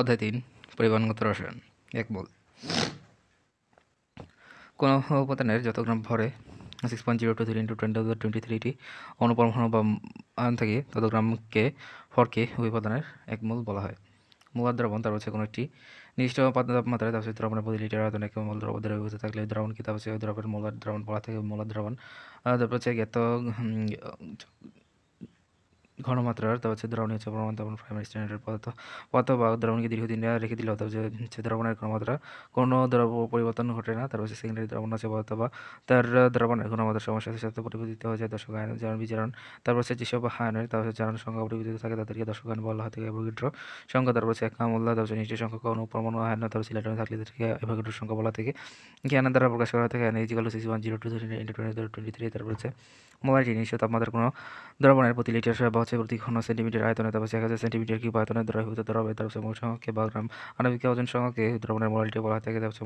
অধ্যায় তিন পরিবহনগত রসায়ন এক বল কোনো উপাদানের যত গ্রাম ভরে six point zero two three into twenty two twenty thirty অনুপরমাণু বা আয়ন থাকে তত গ্রামকে ফরকে ওই উপাদানের এক মূল বলা হয় মূল দ্রবণ তার হচ্ছে কোনো একটি নির্দিষ্ট তাপমাত্রায় তাপসিক দ্রবণের প্রতি লিটার আয়তনে কেউ মূল দ্রব্য দ্রবীভূত থাকলে দ্রবণকে ওই দ্রবের মূল দ্রবণ বলা থাকে মূল দ্রবণ তারপর হচ্ছে জ্ঞাত ঘনমাত্রা অর্থাৎ হচ্ছে দ্রাবণী হচ্ছে প্রমাণ প্রাইমারি স্ট্যান্ডার্ড পদার্থ পদার্থ বা দ্রবণকে দীর্ঘদিন রেখে দিলে অর্থাৎ হচ্ছে দ্রবণের ঘনমাত্রা কোনো দ্রব্য পরিবর্তন ঘটে না তার হচ্ছে সেকেন্ডারি দ্রবণ আছে পদার্থ বা তার দ্রবণের ঘনমাত্রা সমস্যার সাথে পরিবর্তিত হয়ে যায় দর্শক আয়ন যেমন বিচারণ তারপর হচ্ছে যেসব হায়নের তার হচ্ছে জারণ সংখ্যা পরিবর্তিত থাকে তাদেরকে দর্শক আয়ন বলা হয় থেকে অ্যাভোগেড্রো সংখ্যা তারপর হচ্ছে একা মূল্য তারপর নিশ্চয় সংখ্যা কোনো পরমাণু আয়ন তারপর হচ্ছে ইলেকট্রন থাকলে তাদেরকে অ্যাভোগেড্রো সংখ্যা বলা থেকে জ্ঞানের দ্বারা প্রকাশ করা থাকে ইজিকাল six one zero two twenty twenty three তারপর হচ্ছে মোবাইল নিশ্চয় তাপমাত্রার কোনো দ্রবণের প্রতি লিটার বা হচ্ছে প্রতি ঘন সেন্টিমিটার আয়তনে তারপর এক হাজার সেন্টিমিটার কিউব আয়তনে দ্রবীভূত দ্রবের দ্রব মোল সংখ্যকে বা গ্রাম আণবিক ওজন সংখ্যাকে দ্রবণের মোলালটি বলা থাকে তারপর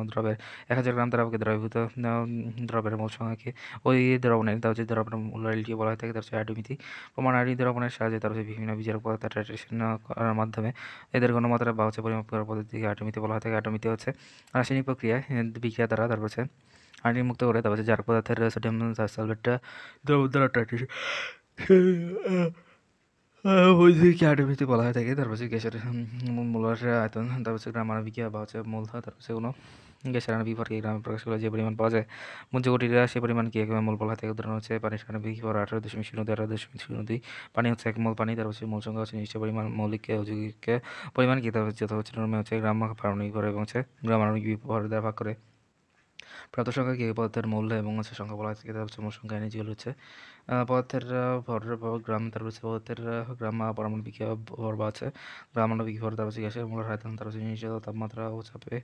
অন্য দ্রবের এক হাজার গ্রাম দ্রবকে দ্রবীভূত দ্রবের মূল সংখ্যাকে ওই দ্রবণের তার হচ্ছে দ্রবণের মোলালটি বলা থাকে তারপর অ্যাডমিতি প্রমাণ আইডি দ্রবণের সাহায্যে তার হচ্ছে বিভিন্ন বিচারক পদার্থ করার মাধ্যমে এদের গণমাত্রা বা হচ্ছে পরিমাপ করার পদ্ধতিকে আটমিতি বলা থাকে অ্যাটমিতে হচ্ছে রাসায়নিক প্রক্রিয়া বিক্রিয়া দ্বারা তারপর হচ্ছে আয়নিক মুক্ত করে তারপর হচ্ছে যার পদার্থের সোডিয়াম সালফেটটা দ্রবণ দ্বারা বৈদিক আটভিত্তি বলা হয়ে থাকে তারপর হচ্ছে গ্যাসের মূল আয়তন তারপর হচ্ছে গ্রামানবিকা বা হচ্ছে মূলধা তারপর হচ্ছে কোনো গ্যাসের আণবিক ভরকে গ্রামে প্রকাশ করে যে পরিমাণ পাওয়া যায় মঞ্চকটিরা সে পরিমাণকে একভাবে মূল বলা থাকে উদাহরণ হচ্ছে পানির আণবিক ভর আঠারো দশমিক শূন্য দুই আঠারো দশমিক শূন্য দুই পানি হচ্ছে এক মূল পানি তারপর হচ্ছে মূল সংখ্যা হচ্ছে নিশ্চয় পরিমাণ মৌলিক যৌগিককে পরিমাণ কি তারপর যথা হচ্ছে নর্মে হচ্ছে গ্রাম পারমাণবিক ভর এবং হচ্ছে গ্রামাণবিক ভর দ্বারা ভাগ করে প্রাপ্ত সংখ্যা কি পদার্থের মূল্য এবং হচ্ছে সংখ্যা বলা আছে হচ্ছে মূল সংখ্যা যেগুলো হচ্ছে পদার্থের ভর গ্রাম তার হচ্ছে পদার্থের গ্রাম পরমাণু বিক্রিয়া ভর বা আছে গ্রামাণু বিক্রিয়া ভর তার হচ্ছে গ্যাসের মূল আয়তন তার হচ্ছে নির্যাত তাপমাত্রা ও চাপে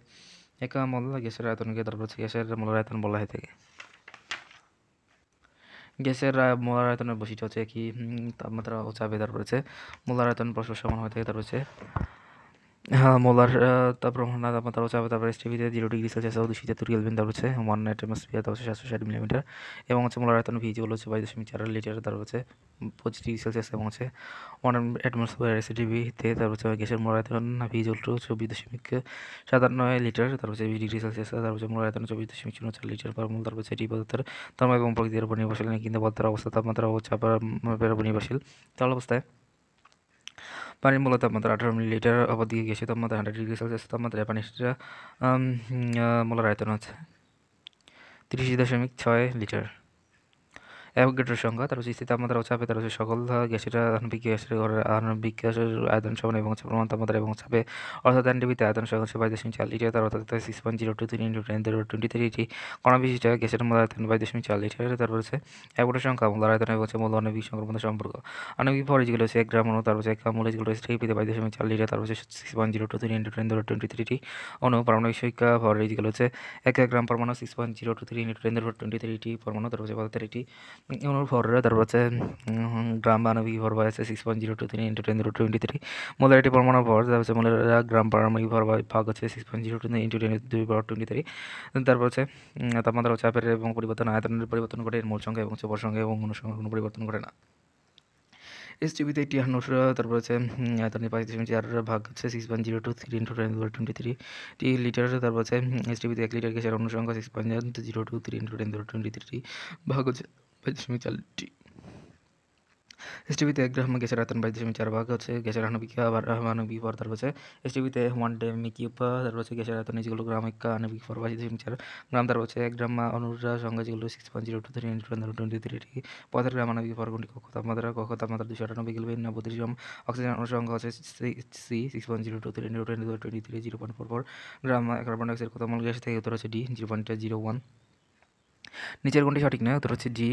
একা মূল্য গ্যাসের আয়তনকে তার হচ্ছে গ্যাসের মূল আয়তন বলা হয়ে থাকে গ্যাসের মোলার আয়তনের বৈশিষ্ট্য হচ্ছে কি তাপমাত্রা ও চাপে তার রয়েছে মোলার আয়তন পরস্পর সমান হয়ে থাকে তার রয়েছে হ্যাঁ মোলার তারপর হোনা তাপমাত্রা হচ্ছে আবার তারপর এসটিভিতে জিরো ডিগ্রি সেলসিয়াস দুশো তিয়াত্তর কেলভিন তারপর হচ্ছে ওয়ান নাইট এমএসপিআর তার হচ্ছে সাতশো ষাট মিলিমিটার এবং হচ্ছে মোলার আয়তন ভিজিগুলো হচ্ছে বাইশ দশমিক চার লিটার তারপর হচ্ছে পঁচিশ ডিগ্রি সেলসিয়াস এবং হচ্ছে ওয়ান অ্যাটমসফিয়ার এসটিভিতে তার হচ্ছে গ্যাসের মোলার আয়তন ভিজিগুলো চব্বিশ দশমিক সাতান্ন লিটার তারপর হচ্ছে বিশ ডিগ্রি সেলসিয়াস তারপর হচ্ছে মোলার আয়তন চব্বিশ দশমিক শূন্য চার লিটার পর মূল তারপর হচ্ছে এটি পদার্থের তর্ম এবং প্রকৃতির উপর নির্ভরশীল কিন্তু পদার্থের অবস্থা তাপমাত্রা হচ্ছে আবার নির্ভরশীল তার অবস্থায় পানির মূল তাপমাত্রা আঠারো মিলিলিটার অপরদিকে গ্যাসীয় তাপমাত্রা হান্ড্রেড ডিগ্রি সেলসিয়াস তাপমাত্রায় পানিটা মোলার আয়তন আছে তিরিশ দশমিক ছয় লিটার অ্যাভোগেটের সংখ্যা তার স্থিতি তাপমাত্রা ও চাপে তার হচ্ছে সকল গ্যাসের আধান গ্যাসের ঘরের আধান আয়তন সমান এবং প্রমাণ তাপমাত্রা এবং চাপে অর্থাৎ এন ডিবিতে আয়তন সংখ্যা হচ্ছে বাইশ দশমিক চার লিটার তার অর্থাৎ six point zero two three into ten zero twenty three এটি কণা বিশিষ্ট গ্যাসের মূল আয়তন বাইশ দশমিক চার লিটার তারপর হচ্ছে অ্যাভোগেটোর সংখ্যা মূল আয়তন এবং হচ্ছে মূল অণবিক সংক্রমণ সম্পর্ক আনবিক ফর যেগুলো হচ্ছে এক গ্রাম অনু তারপর হচ্ছে এক মূল যেগুলো হচ্ছে থ্রি পিতে বাইশ দশমিক চার লিটার তারপর হচ্ছে six point zero two three into ten zero twenty এটি অনু পারমাণবিক সংখ্যা ভর যেগুলো হচ্ছে এক এক গ্রাম পরমাণু six point zero two three into ten zero twenty এটি পরমাণু তারপর হচ্ছে পদার্থের এটি এগুলোর ফরওয়ার্ড তারপর হচ্ছে গ্রাম বানাবিক ফরওয়ার্ড আছে six point zero two three into ten zero twenty three molarity পরমাণু ফর তারপর হচ্ছে মোলারা গ্রাম পারমাণবিক ফরওয়ার্ড ভাগ হচ্ছে six point zero two into ten দুই পাওয়ার টোয়েন্টি থ্রি তারপর হচ্ছে তাপমাত্রা চাপের এবং পরিবর্তন আয়তনের পরিবর্তন ঘটে মূল সংখ্যা এবং চোপর সংখ্যা এবং অনুসংখ্যা কোনো পরিবর্তন ঘটে না এস টিভিতে এইটি হান্ড্রেড তারপর হচ্ছে আয়তনের পাঁচ দশমিক চার ভাগ হচ্ছে six point zero two three into ten power twenty three টি লিটার তারপর হচ্ছে এস টিভিতে এক লিটার গ্যাসের অনুসংখ্যা six point zero two three into ten power twenty three ভাগ হচ্ছে दशमलव चार डी এসটিভিতে এক গ্রামে গেছে রাতন বাইশ চার ভাগ হচ্ছে গেছে রানবিকা আবার মানবিক পর তারপর হচ্ছে এসটিভিতে ওয়ান ডে মিকিপা তার হচ্ছে গেছে রাতন যেগুলো গ্রামিকা আনবিক পর বাইশ দশমিক চার গ্রাম তার হচ্ছে এক গ্রাম অনুরা সঙ্গে যেগুলো six point zero two three into twenty three টি পঁয়তার গ্রাম আনবিক পর কোনটি কক্ষ তাপমাত্রা কক্ষ তাপমাত্রা দুশো আটানব্বই কিলো ভিন্ন বত্রিশ গ্রাম অক্সিজেন অনুসঙ্গ হচ্ছে C six point zero two three into twenty twenty three zero point four four gram carbon dioxide কত মূল গ্যাস থেকে উত্তর হচ্ছে D zero point zero one নিচের কোনটি সঠিক নয় উত্তর হচ্ছে জি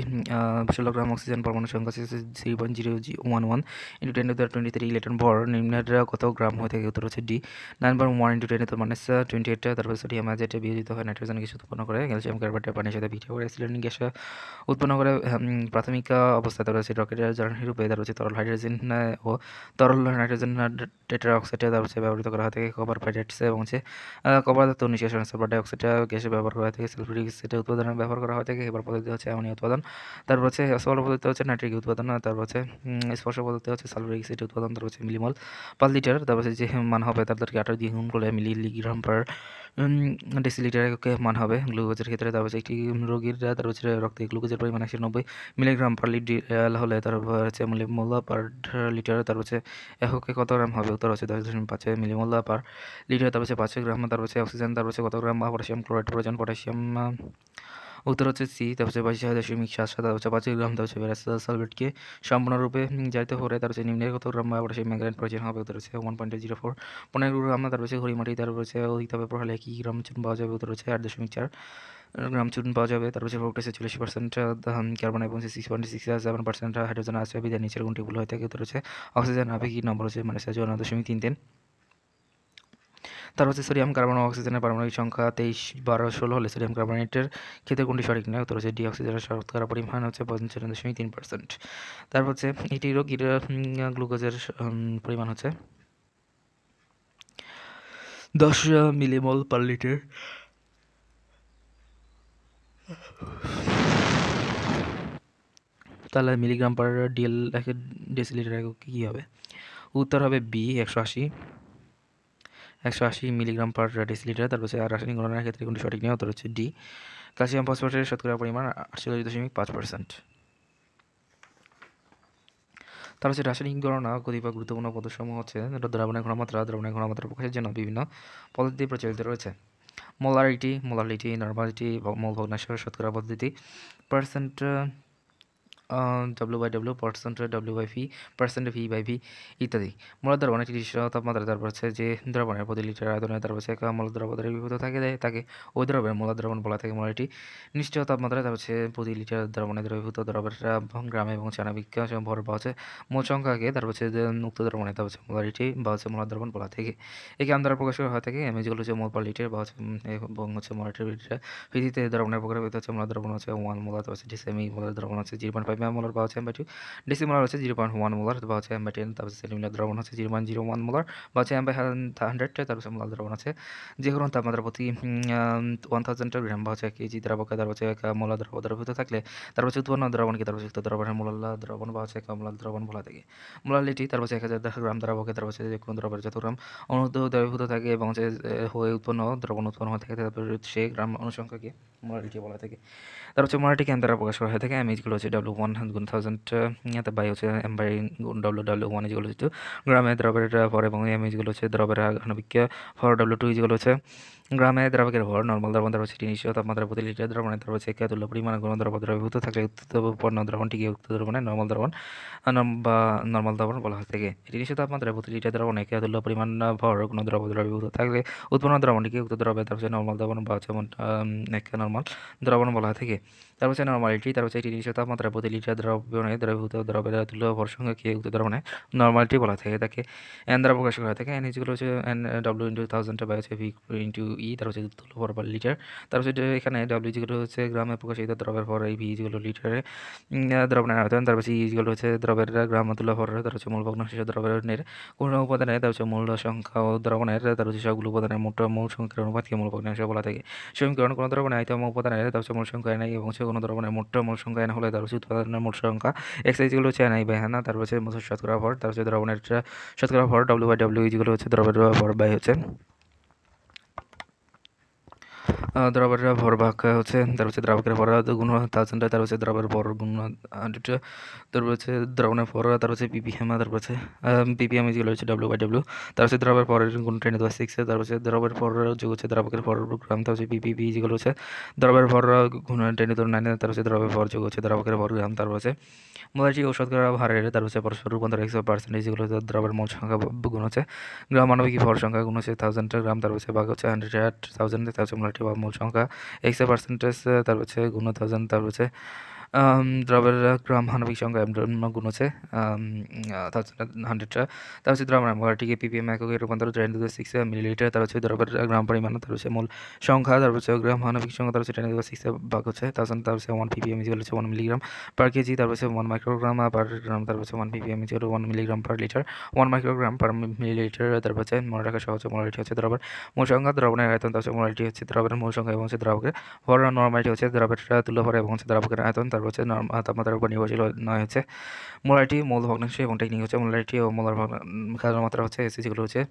ষোলো গ্রাম অক্সিজেন পরমাণু সংখ্যা three point zero G one one into ten two twenty three electron ভর নিম্নের কত গ্রাম হয়ে থাকে উত্তর হচ্ছে D nine point one into ten মানে টোয়েন্টি এইটটা তারপর আমার যেটা বিয়োজিত হয় নাইট্রোজেন কিছু উৎপন্ন করে ক্যালসিয়াম কার্বনটা পানির সাথে বিক্রিয়া করে সিলিন্ডার গ্যাস উৎপন্ন করে প্রাথমিক অবস্থা তারপর হচ্ছে রকেটের জ্বালানি রূপে তার হচ্ছে তরল হাইড্রোজেন ও তরল নাইট্রোজেন টেট্রা অক্সাইডটা তার হচ্ছে ব্যবহৃত করা হয় থাকে কপার পাইডেটস এবং হচ্ছে কপার ধাতু নিষ্কাশন সালফার ডাইঅক্সাইডটা গ্যাসে ব্যবহার করা হয় থাকে সালফুরিক অ্যাসিড উৎপাদনে ব্যবহার করা করা হয়ে থাকে এবার পদ্ধতি হচ্ছে অ্যামোনিয়া উৎপাদন তারপর হচ্ছে সল পদ্ধতি হচ্ছে নাইট্রিক উৎপাদন তারপর হচ্ছে স্পর্শ পদ্ধতি হচ্ছে সালফার অ্যাসিড উৎপাদন তারপর হচ্ছে মিলিমল পাঁচ লিটার তারপর হচ্ছে যে মান হবে তাদেরকে আঠারো দিয়ে গুণ করলে মিলিগ্রাম পার ডেসিলিটারকে মান হবে গ্লুকোজের ক্ষেত্রে তারপর হচ্ছে একটি রোগীর তারপর হচ্ছে রক্তে গ্লুকোজের পরিমাণ একশো নব্বই মিলিগ্রাম পার লিটার হলে তারপর হচ্ছে মিলিমোলা পার লিটার তারপর হচ্ছে এককে কত গ্রাম হবে উত্তর হচ্ছে দশ দশমিক পাঁচ মিলিমোলা পার লিটার তারপর হচ্ছে পাঁচশো গ্রাম তারপর হচ্ছে অক্সিজেন তারপর হচ্ছে কত গ্রাম বা পটাশিয়াম ক্লোরাইড প্রয়োজন পটাশিয়াম উত্তর হচ্ছে সি পাঁচ বাইশ দশমিক সাত সাত হচ্ছে পাঁচ গ্রাম তারপর ব্যারাসিল সালভেটকে সম্পূর্ণরূপে জারিত হলে তার হচ্ছে নিম্নের কত গ্রাম বা সেই ম্যাগ্রেন প্রয়োজন হবে উত্তর হচ্ছে ওয়ান পয়েন্ট জিরো ফোর পনেরো গ্রাম তারপর হচ্ছে হরিমাটি তারপরে অধিক অধিকভাবে পড়ালে কি গ্রাম চুন পাওয়া যাবে উত্তর হচ্ছে আট দশমিক চার গ্রাম চুন পাওয়া যাবে তারপরে হচ্ছে ফোকটাসে চল্লিশ পার্সেন্ট কার্বন এবং six point six seven percent hydrogen আসবে বিধায় নিচের গুণটি ভুল হয়ে থাকে উত্তর হচ্ছে অক্সিজেন আবে কি নম্বর হচ্ছে মানে চুয়ান্ন দশমিক তিন তিন তার হচ্ছে সোডিয়াম কার্বন অক্সিজেনের পারমাণবিক সংখ্যা তেইশ বারো ষোলো হলে সোডিয়াম কার্বনেটের ক্ষেত্রে কোনটি সঠিক নয় উত্তর হচ্ছে ডিঅক্সিজেনের শতকরা পরিমাণ হচ্ছে পঞ্চান্ন দশমিক তিন পার্সেন্ট তারপর হচ্ছে এটি রোগ গ্লুকোজের পরিমাণ হচ্ছে দশ মিলিমল পার লিটার তাহলে মিলিগ্রাম পার ডিএল এক ডেসিলিটার একক কী হবে উত্তর হবে বি একশো আশি একশো আশি মিলিগ্রাম পার ডেসিলিটার তারপর আর রাসায়নিক গণনার ক্ষেত্রে কোনো সঠিক নিয়ে তার হচ্ছে ডি ক্যালসিয়াম ফসফেটের শতকরা পরিমাণ আটচল্লিশ দশমিক পাঁচ পার্সেন্ট তার হচ্ছে রাসায়নিক গণনা কতিপয় গুরুত্বপূর্ণ পদসমূহ হচ্ছে দ্রাবণের ঘনমাত্রা দ্রাবণের ঘনমাত্রা প্রকাশের জন্য বিভিন্ন পদ্ধতি প্রচলিত রয়েছে মোলারিটি মোলারিটি নর্মালিটি মূল ভগ্নাশ শতকরা পদ্ধতি percent W by W percent W by V percent V by V ইত্যাদি একটি অনেক তাপমাত্রা তারপর হচ্ছে যে দ্রবণের প্রতি লিটার আয়তনের তারপর হচ্ছে দ্রবণের বিভূত থাকে তাকে ওই দ্রবের দ্রবণ বলা থাকে মূলটি নিশ্চয় তাপমাত্রা তারপর হচ্ছে প্রতি লিটার দ্রবণের দ্রবীভূত দ্রবের গ্রামে এবং চানাবিজ্ঞ ভর বা হচ্ছে মোট সংখ্যাকে তারপর হচ্ছে মুক্ত দ্রবণের তারপর হচ্ছে মূলারিটি বা হচ্ছে দ্রবণ বলা থাকে একে আমরা প্রকাশ করা হয়ে থাকে এম যেগুলো হচ্ছে মূল পার লিটার বা হচ্ছে এবং হচ্ছে মূলারিটির ভিত্তিতে দ্রবণের প্রকার হচ্ছে মূল দ্রবণ হচ্ছে ওয়ান মূলত হচ্ছে ডিসেমি দ্রবণ হচ্ছে zero point five M molar বা হচ্ছে M by two decimolar হচ্ছে জিরো পয়েন্ট ওয়ান মোলার বা হচ্ছে এম বাই টেন তারপর সেলুমিনার দ্রবণ হচ্ছে zero point zero one molar বা হচ্ছে এম বাই হান্ড্রেড তারপর মোলার দ্রবণ আছে যে কোনো তাপমাত্রা প্রতি ওয়ান থাউজেন্ড গ্রাম বা হচ্ছে কেজি দ্রাবকে তার হচ্ছে মোলা দ্রব দ্রবিত থাকলে তার হচ্ছে উৎপন্ন দ্রবণকে তার হচ্ছে দ্রবণের মোলাল্লা দ্রবণ বা হচ্ছে মোলা দ্রবণ বলা থাকে মোলালিটি তার হচ্ছে এক হাজার গ্রাম দ্রাবকে তার হচ্ছে যে কোনো দ্রবের যত গ্রাম অনুদ্ধ দ্রবীভূত থাকে এবং হচ্ছে হয়ে উৎপন্ন দ্রবণ উৎপন্ন হয়ে থাকে তারপর সে গ্রাম অনুসংখ্যাকে মোলালিটি বলা থাকে তার হচ্ছে মরাঠি ক্যাম্প দ্বারা প্রকাশ করা হয়ে থাকে এমএজগুলো হচ্ছে ডাব্লু ওয়ান গুণ থাউজেন্ড বাই হচ্ছে এম্বাই ডাব্লু ডাব্লু ওয়ান যেগুলো হচ্ছে গ্রামে দ্রবের ফর এবং এমএইচগুলো হচ্ছে দ্রবের ঘনবিক্ষ ফর ডাব্লু টু ইজগুলো হচ্ছে গ্রামে দ্রাবকের ভর নর্মাল দ্রবণ সেটি নিশ্চিত তাপমাত্রা প্রতি লিটার দ্রবণের দ্রাবচ্ছে একে তুল্য পরিমাণ গণ দ্রব দ্রবীভূত থাকলে উত্তর পণ্য দ্রবণটিকে উক্ত দ্রবণে নর্মাল দ্রবণ বা নর্মাল দ্রবণ বলা হয়ে থাকে এটি নিশ্চিত তাপমাত্রা প্রতি লিটার দ্রবণে একে তুল্য পরিমাণ ভর গুণ দ্রব দ্রবীভূত থাকলে উৎপন্ন দ্রবণটিকে উক্ত দ্রবের দ্রব নর্মাল দ্রবণ বা যেমন একে নর্মাল দ্রবণ বলা হয়ে থাকে তারপর হচ্ছে নর্মালিটি তারপর হচ্ছে একটি তাপমাত্রা প্রতি লিটার দ্রব্য দ্রবণে দ্রবীভূত দ্রবের তুল্য উত্তর উক্ত দ্রবণে নর্মালিটি বলা থাকে তাকে এন দ্বারা প্রকাশ করা থাকে এন ইজিগুলো হচ্ছে এন ডব্লিউ ইন্টু থাউজেন্ডটা বা হচ্ছে ভি ইন্টু ই তার হচ্ছে তুলো ভর পার লিটার তার হচ্ছে এখানে ডাব্লিউ ইজিগুলো হচ্ছে গ্রামে প্রকাশিত দ্রবের ভর এই ভি ইজিগুলো লিটারে নেওয়া আয়তন তারপর e হচ্ছে ইজগুলো হচ্ছে দ্রবের গ্রাম তুলো ভর তার হচ্ছে মূল ভগ্নাংশ দ্রবণের কোনো উপাদানে তার হচ্ছে মূল সংখ্যা ও দ্রবণের তার হচ্ছে সবগুলো উপাদানের মোট মূল সংখ্যার অনুপাতকে মূল ভগ্নাংশ বলা থাকে সমীকরণ কোনো দ্রবণে আইতম উপাদানের তার হচ্ছে মূল সংখ্যা নেয় এবং কোনো ধরনের মোট মোট সংখ্যা এন হলে তার হচ্ছে উৎপাদনের মোট সংখ্যা এক্স ইজিগুলো হচ্ছে আই বাই হ্যাঁ তারপর হচ্ছে শতকরা ভর তার হচ্ছে ধরনের শতকরা ভর ডাব্লিউ বাই ডব্লিউ ইজিগুলো হচ্ছে ধরনের ভর বাই হচ্ছে দ্রাবাররা ভর ভাগ হচ্ছে তার হচ্ছে দ্রাবকের ভর গুণ থাউজেন্ডটা তার হচ্ছে দ্রাবের ভর গুণ হান্ড্রেডটা তারপর হচ্ছে দ্রাবণের ভর তার হচ্ছে পিপিএম তারপর হচ্ছে পিপিএম যেগুলো হচ্ছে ডাব্লু বাই ডাব্লু তার হচ্ছে দ্রাবের পরের গুণ টেন দেওয়া সিক্স তার হচ্ছে দ্রাবের পর যোগ হচ্ছে দ্রাবকের ভর গ্রাম তার হচ্ছে পিপিপি যেগুলো হচ্ছে দ্রাবের ভর গুণ টেন দেওয়া নাইন তার হচ্ছে দ্রাবের ভর যোগ হচ্ছে দ্রাবকের ভর গ্রাম তারপর হচ্ছে মোবাইলটি ঔষধ হারের তার হচ্ছে পরস্পর রূপান্তর একশো পার্সেন্ট যেগুলো হচ্ছে দ্রবের মোট সংখ্যা গুণ হচ্ছে গ্রাম মানবিক ভর সংখ্যা গুণ হচ্ছে থাউজেন্ড গ্রাম তার হচ্ছে ভাগ হচ্ছে হান্ড্রেড অ্যাট থাউজেন্ড তার হচ্ছে মূল সংখ্যা একশো পার্সেন্টেজ তার হচ্ছে গুণ থাউজেন্ড তার হচ্ছে ద్రవ మానవిక సంఘ గుణ్ হচ্ছে হান্ড্রেডটা তার হচ্ছে দ্রব নামঘরটিকে পিপিএম এককে রূপান্তর টেন টু সিক্স মিলিলিটার তার হচ্ছে দ্রবের গ্রাম পরিমাণ তার হচ্ছে মূল সংখ্যা তারপর হচ্ছে গ্রাম মানবিক সংখ্যা তার হচ্ছে টেন টু সিক্স ভাগ হচ্ছে তার হচ্ছে তার হচ্ছে ওয়ান পিপিএম ইজিকাল হচ্ছে ওয়ান মিলিগ্রাম পার কেজি তারপর হচ্ছে ওয়ান মাইক্রোগ্রাম পার গ্রাম তারপর হচ্ছে one PPM is equal one milligram per litre one microgram per millilitre তারপর হচ্ছে মনে রাখা সহজ মোলারিটি হচ্ছে দ্রবের মূল সংখ্যা দ্রবণের আয়তন তার হচ্ছে মোলারিটি হচ্ছে দ্রবের মূল সংখ্যা এবং হচ্ছে দ্রবকের ভর নর্মালিটি হচ্ছে দ্রবের তুল্য ভর এবং হচ্ছে দ্রবকের আয়তন তারপর হচ্ছে তাপমাত্রার উপর নির্ভরশীল নয় হচ্ছে মোলারিটি মূল ভগ্নাংশ এবং টেকনিক হচ্ছে মোলারিটি ও মোলার ভগ্ন মাত্রা হচ্ছে যেগুলো হচ্ছে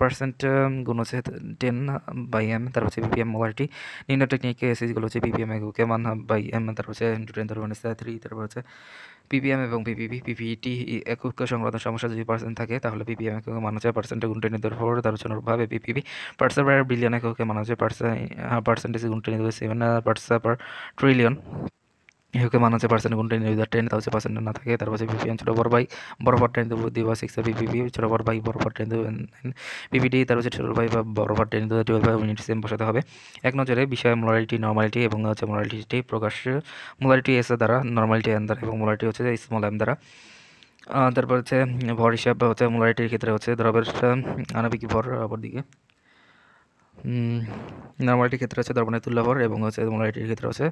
পার্সেন্ট গুণ হচ্ছে টেন বাই এম তার হচ্ছে বিপিএম মোলারিটি নিম্ন টেকনিকে যেগুলো হচ্ছে বিপিএম এগুকে মান বাই এম তার হচ্ছে ইন্টু টেন তারপর হচ্ছে থ্রি তারপর হচ্ছে পিপিএম এবং পিপিপি পিপিটি একক সংক্রান্ত সমস্যা যদি পার্সেন্ট থাকে তাহলে পিপিএম একক মান হচ্ছে পার্সেন্টে গুণ টেনে দেওয়ার ফোর তার হচ্ছে অনুরূপভাবে পিপিপি পার্সার পার বিলিয়ন এককে মান হচ্ছে পার্সেন্টেজ হ্যাঁ, গুণ টেনে দেবে সেভেন পার্সার পার ট্রিলিয়ন ইউকে মান হচ্ছে পার্সেন্ট কোনটা ট্রেন টেন ট্রেন তাহলে পার্সেন্ট না থাকে তারপর বিপিএন ছোটো বড় ভাই বড় পার ট্রেন দেবো দিবা সিক্স বিপিপি ছোটো বড় ভাই বড় পার ট্রেন দেবো বিপিডি তার পাশে ছোট বা বড় পার ট্রেন দেবো টুয়েলভ ভাই ইউনিট সেম বসাতে হবে এক নজরে বিষয়ে মোরালিটি নর্মালিটি এবং হচ্ছে মোরালিটি প্রকাশ মোরালিটি এস দ্বারা নর্মালিটি এন দ্বারা এবং মোরালিটি হচ্ছে স্মল এম দ্বারা তারপর হচ্ছে ভর হিসাব হচ্ছে মোলারিটির ক্ষেত্রে হচ্ছে দ্রবের আনবিক ভর অপরদিকে নর্মালিটির ক্ষেত্রে আছে দ্রবণের তুল্য ভর এবং হচ্ছে মোরালিটির ক্ষেত্রে আছে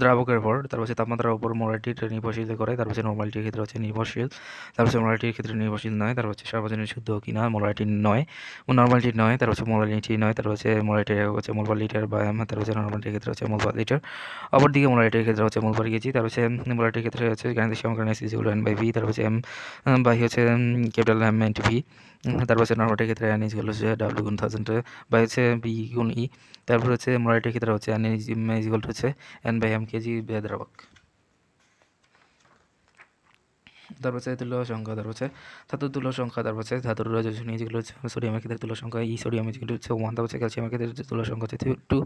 দ্রাবকের ভর তারপর হচ্ছে তাপমাত্রার উপর মোরালিটি নির্ভরশীল করে তারপর পাশে নর্মালিটির ক্ষেত্রে হচ্ছে নির্ভরশীল তারপর পাশে মোলারিটির ক্ষেত্রে নির্ভরশীল নয় তারপর হচ্ছে সার্বজনীন শুদ্ধ কিনা মোরালিটি নয় নর্মালিটি নয় তারপর হচ্ছে মোরালিটি নয় তারপর হচ্ছে মোরালিটি হচ্ছে মোল লিটার বা তারপর হচ্ছে নর্মালিটির ক্ষেত্রে হচ্ছে মোল লিটার লিটার অপরদিকে মোরালিটির ক্ষেত্রে হচ্ছে মোল পার কেজি তারপর হচ্ছে মোরালিটির ক্ষেত্রে হচ্ছে গাণিতিক সমকরণ S is N by V তারপর হচ্ছে এম বাই হচ্ছে ক্যাপিটাল এম এন্ড ভি তারপর হচ্ছে নর্মালটির ক্ষেত্রে অ্যান ইজ হচ্ছে ডাব্লিউ গুন থাউজেন্ড বাই হচ্ছে বি গুণ ই e, তারপর হচ্ছে মোরালিটির ক্ষেত্রে হচ্ছে অ্যান ইজ ইজ হচ্ছে অ্যান বাই এম কেজি বেদ রাবক তারপর হচ্ছে তুলো সংখ্যা তারপর হচ্ছে ধাতুর তুল্য সংখ্যা তারপর হচ্ছে ধাতুর রজনী যেগুলো হচ্ছে সোডিয়ামের ক্ষেত্রে তুল্য সংখ্যা ই সোডিয়ামের যেগুলো হচ্ছে ওয়ান তারপর হচ্ছে ক্যালসিয়ামের ক্ষেত্রে তুলো সংখ্যা হচ্ছে টু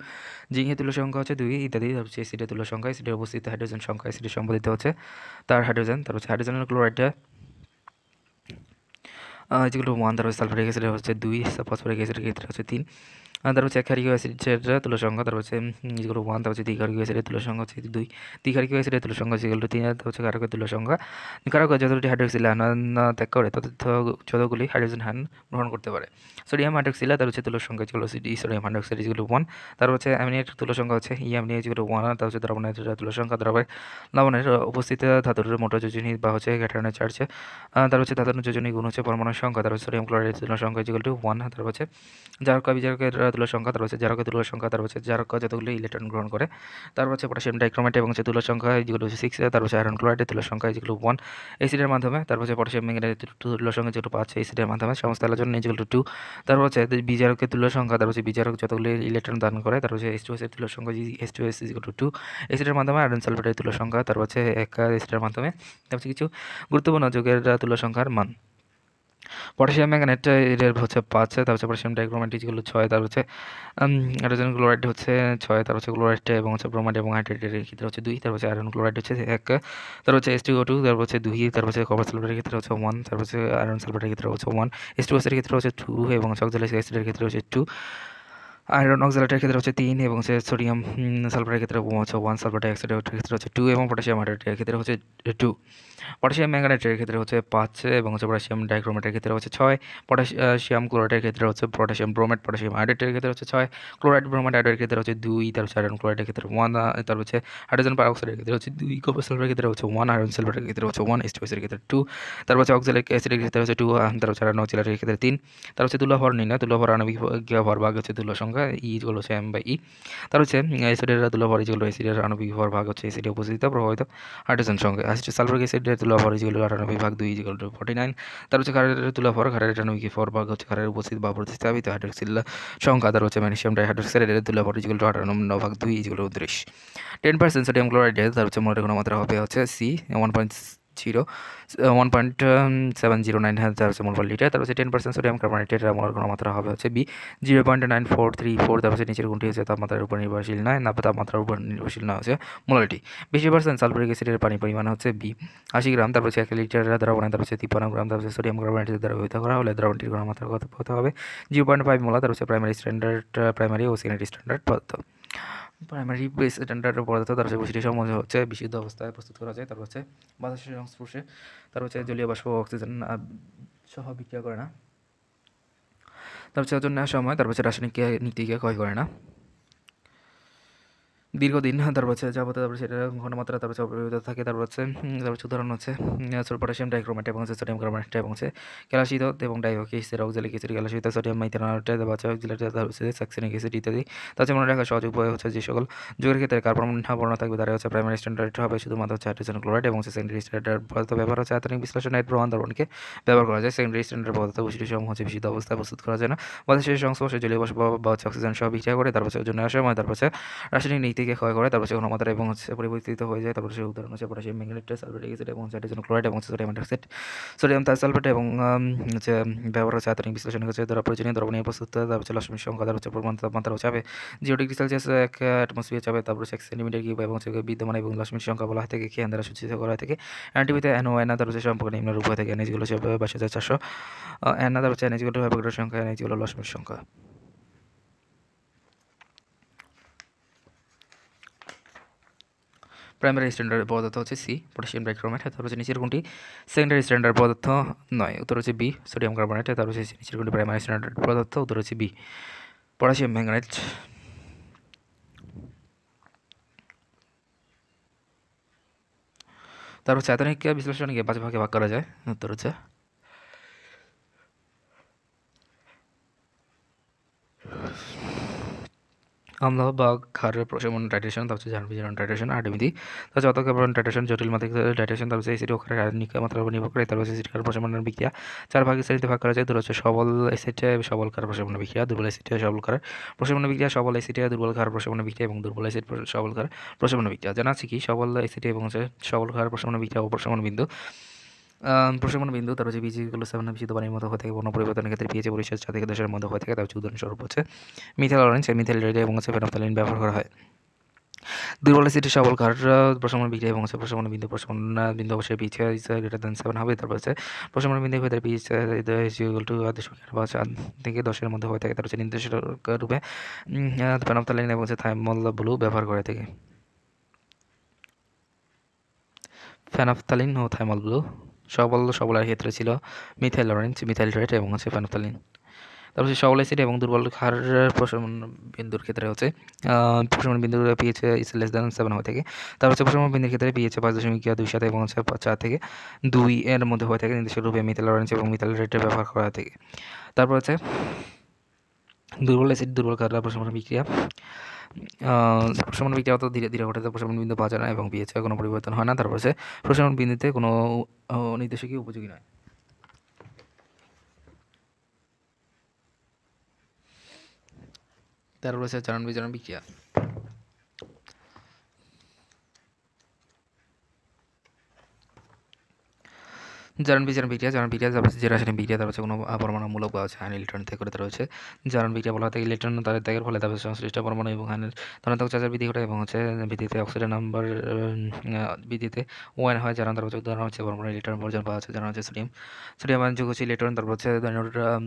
জিঙ্কের তুলো সংখ্যা হচ্ছে দুই ইত্যাদি তারপর হচ্ছে এসিডের তুল্য সংখ্যা এসিডের অবস্থিত হাইড্রোজেন সংখ্যা এসিডের সম্পাদিত হচ্ছে তার হাইড্রোজেন তারপর হচ্ছে হাইড্রোজেন ক্লোরাইডটা যেগুলো ওয়ান দ্বারা সালফারিক অ্যাসিডের হচ্ছে দুই ফসফরিক অ্যাসিডের ক্ষেত্রে হচ্ছে তিন తర్వాత ఎక్కడికి వయసు সংখ্যা తుల হচ্ছে যেগুলো ওয়ান তার হচ্ছে দীঘার কী হয়েছে তুলো সংখ্যা হচ্ছে দুই কী হয়েছে রেতুল সংখ্যা যেগুলো তিন তিন হচ্ছে কারকের তুলো সংখ্যা কারক যতটি হাইড্রোক্সিলা না ত্যাগ করে তত যতগুলি হাইড্রোজেন হান গ্রহণ করতে পারে সোডিয়াম হাইড্রোক্সিলা তার হচ্ছে তুলো সংখ্যা যেগুলো সোডিয়াম হাইড্রোক্সাইড যেগুলো ওয়ান তার হচ্ছে অ্যামিনেট তুলো সংখ্যা হচ্ছে ই যেগুলো ওয়ান তার হচ্ছে দ্রবণের তুলো সংখ্যা দ্রবের লবণের উপস্থিত ধাতুর মোটর যোজনী বা হচ্ছে গ্যাটারনের চার্জ তার হচ্ছে ধাতুর যোজনী গুণ হচ্ছে পরমাণু সংখ্যা তার হচ্ছে সোডিয়াম ক্লোরাইডের তুলো সংখ্যা যেগুলো ওয়ান তার হচ্ছে যার কবি যার তুলোর সংখ্যা তারপর হচ্ছে জারকের তুলোর সংখ্যা তারপর হচ্ছে জারক যতগুলো ইলেকট্রন গ্রহণ করে তারপর হচ্ছে পটাশিয়াম ডাইক্রোমেট এবং হচ্ছে তুলোর সংখ্যা যেগুলো হচ্ছে সিক্স তারপর হচ্ছে আয়রন ক্লোরাইডের তুলোর সংখ্যা যেগুলো ওয়ান এসিডের মাধ্যমে তারপর হচ্ছে পটাশিয়াম ম্যাগনেটাইট তুলোর সংখ্যা যেগুলো পাচ্ছে এসিডের মাধ্যমে সমস্ত আলোচনা যেগুলো টু তারপর হচ্ছে বিজারকের তুলোর সংখ্যা তারপর হচ্ছে বিজারক যতগুলো ইলেকট্রন দান করে তারপর হচ্ছে এস টু তুলোর সংখ্যা S two S is equal two এসিডের মাধ্যমে আয়রন সালফেটের তুলোর সংখ্যা তারপর হচ্ছে এক এসিডের মাধ্যমে তারপর হচ্ছে কিছু গুরুত্বপূর্ণ যোগের তুলোর সংখ্যার মান পটাশিয়াম ম্যাগনেটটা এর হচ্ছে পাঁচে তারপর হচ্ছে পটাশিয়াম ডাইক্রোমাইটিসগুলো ছয় তার হচ্ছে হাইড্রোজেন ক্লোরাইড হচ্ছে ছয় তার হচ্ছে ক্লোরাইডটা এবং হচ্ছে ব্রোমাইড এবং হাইড্রেটের ক্ষেত্রে হচ্ছে দুই তার হচ্ছে আয়রন ক্লোরাইড হচ্ছে এক তার হচ্ছে এস টু তারপর হচ্ছে দুই তারপর হচ্ছে কপার সালফেটের ক্ষেত্রে হচ্ছে ওয়ান তারপর হচ্ছে আয়রন সালফেটের ক্ষেত্রে হচ্ছে ওয়ান এস টু এসের ক্ষেত্রে হচ্ছে টু এবং হচ্ছে অক্সালাইস অ্যাসিডের ক্ষেত্রে হচ্ছে টু আয়রন অক্সালেটের ক্ষেত্রে হচ্ছে তিন এবং হচ্ছে সোডিয়াম সালফারের ক্ষেত্রে হচ্ছে ওয়ান সালফার ডাইঅক্সাইডের ক্ষেত্রে হচ্ছে টু এবং পটাশিয়াম হাইড্রেটের ক্ষেত্রে হচ্ছে টু পটাশিয়াম ম্যাঙ্গানেটের ক্ষেত্রে হচ্ছে পাঁচ এবং হচ্ছে পটাশিয়াম ডাইক্রোমেটের ক্ষেত্রে হচ্ছে ছয় পটাশিয়াম ক্লোরাইডের ক্ষেত্রে হচ্ছে পটাশিয়াম ব্রোমেট পটাশিয়াম হাইড্রেটের ক্ষেত্রে হচ্ছে ছয় ক্লোরাইড ব্রোমেট আয়োডের ক্ষেত্রে হচ্ছে দুই তার হচ্ছে আয়রন ক্লোরাইডের ক্ষেত্রে ওয়ান তার হচ্ছে হাইড্রোজেন পারঅক্সাইডের ক্ষেত্রে হচ্ছে দুই কপার সিলভারের ক্ষেত্রে হচ্ছে ওয়ান আয়রন সিলভারের ক্ষেত্রে হচ্ছে ওয়ান এস্টোসের ক্ষেত্রে টু তার হচ্ছে অক্সিলিক অ্যাসিডের ক্ষেত্রে হচ্ছে টু তার হচ্ছে আয়রন অক্সিলারের ক্ষেত্রে তিন তার হচ্ছে তুলা ভর নির্ণয় তুলা ভর আণবিক ভর ভাগ হচ্ছে তুলা সংখ্যা ই e হলো হচ্ছে এম বাই ই তার হচ্ছে অ্যাসিডের তুলা ভর হলো অ্যাসিডের আণবিক ভর ভাগ হচ্ছে অ্যাসিডে উপস্থিত প্রভাবিত হাইড্রোজেন সংখ্যা অ্যাসিড সালফারিক অ্যাসিড খারের তুলা ফর ইজিকাল আটানব্বই ভাগ দুই ইজিকাল টু ফর্টি নাইন তার হচ্ছে খারের তুলা ফর খারের আটানব্বই ফর ভাগ হচ্ছে খারের উপস্থিত বা প্রতিস্থাপিত হাইড্রোক্সিল সংখ্যা তার হচ্ছে ম্যাগনেশিয়াম রেটের তুলা ফর ইজিকাল টু আটানব্বই ভাগ দুই is equal two ten percent sodium chloride তার হচ্ছে মনে রাখানো মাত্রা হবে হচ্ছে সি ওয়ান পয়েন্ট ছিল one point seven zero nine হ্যাঁ তার হচ্ছে লিটার তারপর টেন পার্সেন্ট সোডিয়াম কার্বনেটের মোলার ঘনমাত্রা হবে হচ্ছে B zero point nine four three four তারপর নিচের গুণটি হচ্ছে তাপমাত্রার উপর নির্ভরশীল নয় না তাপমাত্রার উপর নির্ভরশীল না হচ্ছে মোলালিটি বেশি পার্সেন্ট সালফারিক অ্যাসিডের পানি পরিমাণ হচ্ছে বি আশি গ্রাম তারপর হচ্ছে এক লিটার দ্রাবণে তারপর হচ্ছে তিপ্পান্ন গ্রাম তারপর সোডিয়াম কার্বনেটের দ্বারা ব্যবহৃত করা হলে দ্রাবণটির ঘনমাত্রা কত হবে জিরো পয়েন্ট ফাইভ মোলা তারপর প্রাইমারি স্ট্যান্ডার্ড প্রাইমারি ও সেকেন্ডারি স্ট্যান্ডার্ড পদ্ধতি প্রাইমারি বেস স্ট্যান্ডার্ডের পদার্থ তার হচ্ছে বৈশিষ্ট্য সম্বন্ধে হচ্ছে বিশুদ্ধ অবস্থায় প্রস্তুত করা যায় তার হচ্ছে বাতাসের সংস্পর্শে তার হচ্ছে জলীয় বাষ্প অক্সিজেন সহ বিক্রিয়া করে না তার হচ্ছে অজন্য সময় তার হচ্ছে রাসায়নিক নীতিকে ক্ষয় করে না দীর্ঘদিন তারপর হচ্ছে যাবতীয় তারপর সেটা ঘনমাত্রা তারপর অপরিবর্তিত থাকে তারপর হচ্ছে তারপর উদাহরণ হচ্ছে পটাশিয়াম ডাইক্রোমেট এবং হচ্ছে সোডিয়াম কার্বনেট এবং হচ্ছে ক্যালাসিত এবং ডাইহকিসের অক্সিলিক এসিড ক্যালাসিত সোডিয়াম মাইথেনট বা অক্সিলেট তারপর হচ্ছে সাকসিনিক এসিড ইত্যাদি তাছাড়া মনে রাখা সহজ উপায় হচ্ছে যে সকল যুগের ক্ষেত্রে কার্বন বর্ণ থাকবে তারা হচ্ছে প্রাইমারি স্ট্যান্ডার্ড হবে শুধুমাত্র হচ্ছে হাইড্রোজেন ক্লোরাইড এবং হচ্ছে সেকেন্ডারি স্ট্যান্ডার্ড পদার্থ ব্যবহার হচ্ছে আধুনিক বিশ্লেষণ এর প্রমাণ দরবণকে ব্যবহার করা যায় সেকেন্ডারি স্ট্যান্ডার্ড পদার্থ বৈশিষ্ট্য সমূহ হচ্ছে বিশুদ্ধ অবস্থায় প্রস্তুত করা যায় না বাতাসের সংস্পর্শে জলীয় বাষ্প বা হচ্ছে অক্সিজেন সহ বিক্রিয়া করে তারপর জন্য সময় তারপর হচ্ছে রাসায়নিক নীতি শক্তিকে ক্ষয় করে তারপর সে অনুমাত্রা এবং হচ্ছে পরিবর্তিত হয়ে যায় তারপর সে উদাহরণ হচ্ছে পটাশিয়াম ম্যাগনেট্রেট সালফেট অ্যাসিড এবং হচ্ছে হাইড্রোজেন ক্লোরাইড এবং সোডিয়াম ডাইঅক্সাইড সোডিয়াম তার সালফেট এবং হচ্ছে ব্যবহার হচ্ছে আধুনিক বিশ্লেষণের ক্ষেত্রে দ্বারা প্রয়োজনীয় দ্রবণীয় প্রস্তুত তারপর হচ্ছে লক্ষ্মী সংখ্যা তার হচ্ছে প্রমাণ তাপমাত্রা হচ্ছে জিও ডিগ্রি সেলসিয়াস এক অ্যাটমসফিয়ার চাপে তারপর এক সেন্টিমিটার কিউব এবং সেগুলো বিদ্যমান এবং লক্ষ্মীর সংখ্যা বলা হয় থেকে খেয়ে দ্বারা সূচিত করা হয় থেকে অ্যান্টিবিতে অ্যানো অ্যানা তার হচ্ছে সম্পর্ক নিম্ন রূপ হয়ে থেকে এনএজগুলো হচ্ছে বাইশ হাজার চারশো অ্যানা তার হচ্ছে এনএজগুলো সংখ্যা এনএজগুলো লক্ষ্মীর সংখ্যা প্রাইমারি স্ট্যান্ডার্ড পদার্থ হচ্ছে সি পটাশিয়াম ডাইক্রোমেট তারপর হচ্ছে নিচের কোনটি সেকেন্ডারি স্ট্যান্ডার্ড পদার্থ নয় উত্তর হচ্ছে বি সোডিয়াম কার্বনেট তারপর হচ্ছে নিচের কোনটি প্রাইমারি স্ট্যান্ডার্ড পদার্থ উত্তর হচ্ছে বি পটাশিয়াম ম্যাঙ্গানেট তারপর বিশ্লেষণ বিশ্লেষণকে পাঁচ ভাগে ভাগ করা যায় উত্তর হচ্ছে আমরা বা খারের প্রশমন ডাইটেশন তারপরে জানবি জান ডাইটেশন আডেমিদি তারপরে অত কেবল ডাইটেশন জটিল মাত্রিক ডাইটেশন তারপরে ও ওখানে রাজনিক মাত্রা উপর নির্ভর করে তারপরে এসিড কার প্রশমন বিক্রিয়া চার ভাগে শ্রেণীতে ভাগ করা যায় দুর্বল সবল এসিড সবল কার প্রশমন বিক্রিয়া দুর্বল এসিড সবল কার প্রশমন বিক্রিয়া সবল এসিড দুর্বল কার প্রশমন বিক্রিয়া এবং দুর্বল এসিড সবল কার প্রশমন বিক্রিয়া জানা আছে কি সবল এসিড এবং সবল কার প্রশমন বিক্রিয়া ও প্রশমন বিন্দু প্রশমন বিন্দু তার হচ্ছে বিজিগুলো সেভেন বিশিত পানির মতো হয়ে থাকে বর্ণ পরিবর্তনের ক্ষেত্রে পিএইচে পরিষদ চার থেকে দশের মধ্যে হয়ে থাকে তার হচ্ছে উদাহরণস্বরূপ হচ্ছে মিথাল অরেঞ্জ মিথাইল রেড এবং হচ্ছে ফেনফথালিন ব্যবহার করা হয় দুর্বল সিটি সবল ঘর প্রশমন বিক্রিয়া এবং হচ্ছে প্রশমন বিন্দু প্রশমন বিন্দু অবশ্যই পিচ গ্রেটার দেন সেভেন হবে তারপর হচ্ছে প্রশমন বিন্দু হয়ে পিচ ইকুয়াল টু দশমিক চার থেকে দশের মধ্যে হয়ে থাকে তার হচ্ছে নির্দেশ রূপে ফেনফথালিন এবং হচ্ছে থাইমল ব্লু ব্যবহার করে থাকে ফ্যানাফতালিন ও থাইমল ব্লু সবল সবলের ক্ষেত্রে ছিল মিথাইল অরেঞ্জ মিথাইল রেট এবং হচ্ছে ফ্যানোথালিন তারপর হচ্ছে সবল অ্যাসিড এবং দুর্বল ক্ষার প্রশমন বিন্দুর ক্ষেত্রে হচ্ছে প্রসারণ বিন্দুর pH is less than seven হয়ে থাকে তারপর হচ্ছে প্রশমন বিন্দুর ক্ষেত্রে পিএইচ পাঁচ দশমিক দুই সাথে এবং হচ্ছে চার থেকে দুই এর মধ্যে হয়ে থাকে নির্দিষ্ট রূপে মিথাইল অরেঞ্জ এবং মিথাইল রেডের ব্যবহার করা থাকে তারপর হচ্ছে দুর্বল অ্যাসিড দুর্বল কাররা প্রশমন বিক্রিয়া প্রশমন বিক্রিয়া অর্থাৎ ধীরে ধীরে ঘটে প্রশমন বিন্দু বাজার না এবং বিয়েছে কোনো পরিবর্তন হয় না তারপর সে প্রশমন বিন্দুতে কোনো নির্দেশকীয় উপযোগী নয় তারপর সে চারণ বিচরণ বিক্রিয়া জারণ বিচারণ বিক্রিয়া জারণ বিক্রিয়া যে রাসায়নিক বিক্রিয়া তার হচ্ছে কোনো পরমাণুমূলক বা আছে আইন ইলেকট্রন ত্যাগ করে রয়েছে জারণ বিক্রিয়া বলা হয় ইলেকট্রন তাদের ত্যাগের ফলে তাদের সংশ্লিষ্ট পরমাণু এবং আইনের ধনাত্মক চার্জের বৃদ্ধি ঘটে এবং হচ্ছে বৃদ্ধিতে অক্সিজেন নাম্বার বৃদ্ধিতে ওয়ান হয় জারণ তার হচ্ছে উদাহরণ হচ্ছে পরমাণু ইলেকট্রন বর্জন বা আছে জারণ হচ্ছে সোডিয়াম সোডিয়াম আয়ন যোগ হচ্ছে ইলেকট্রন তারপর হচ্ছে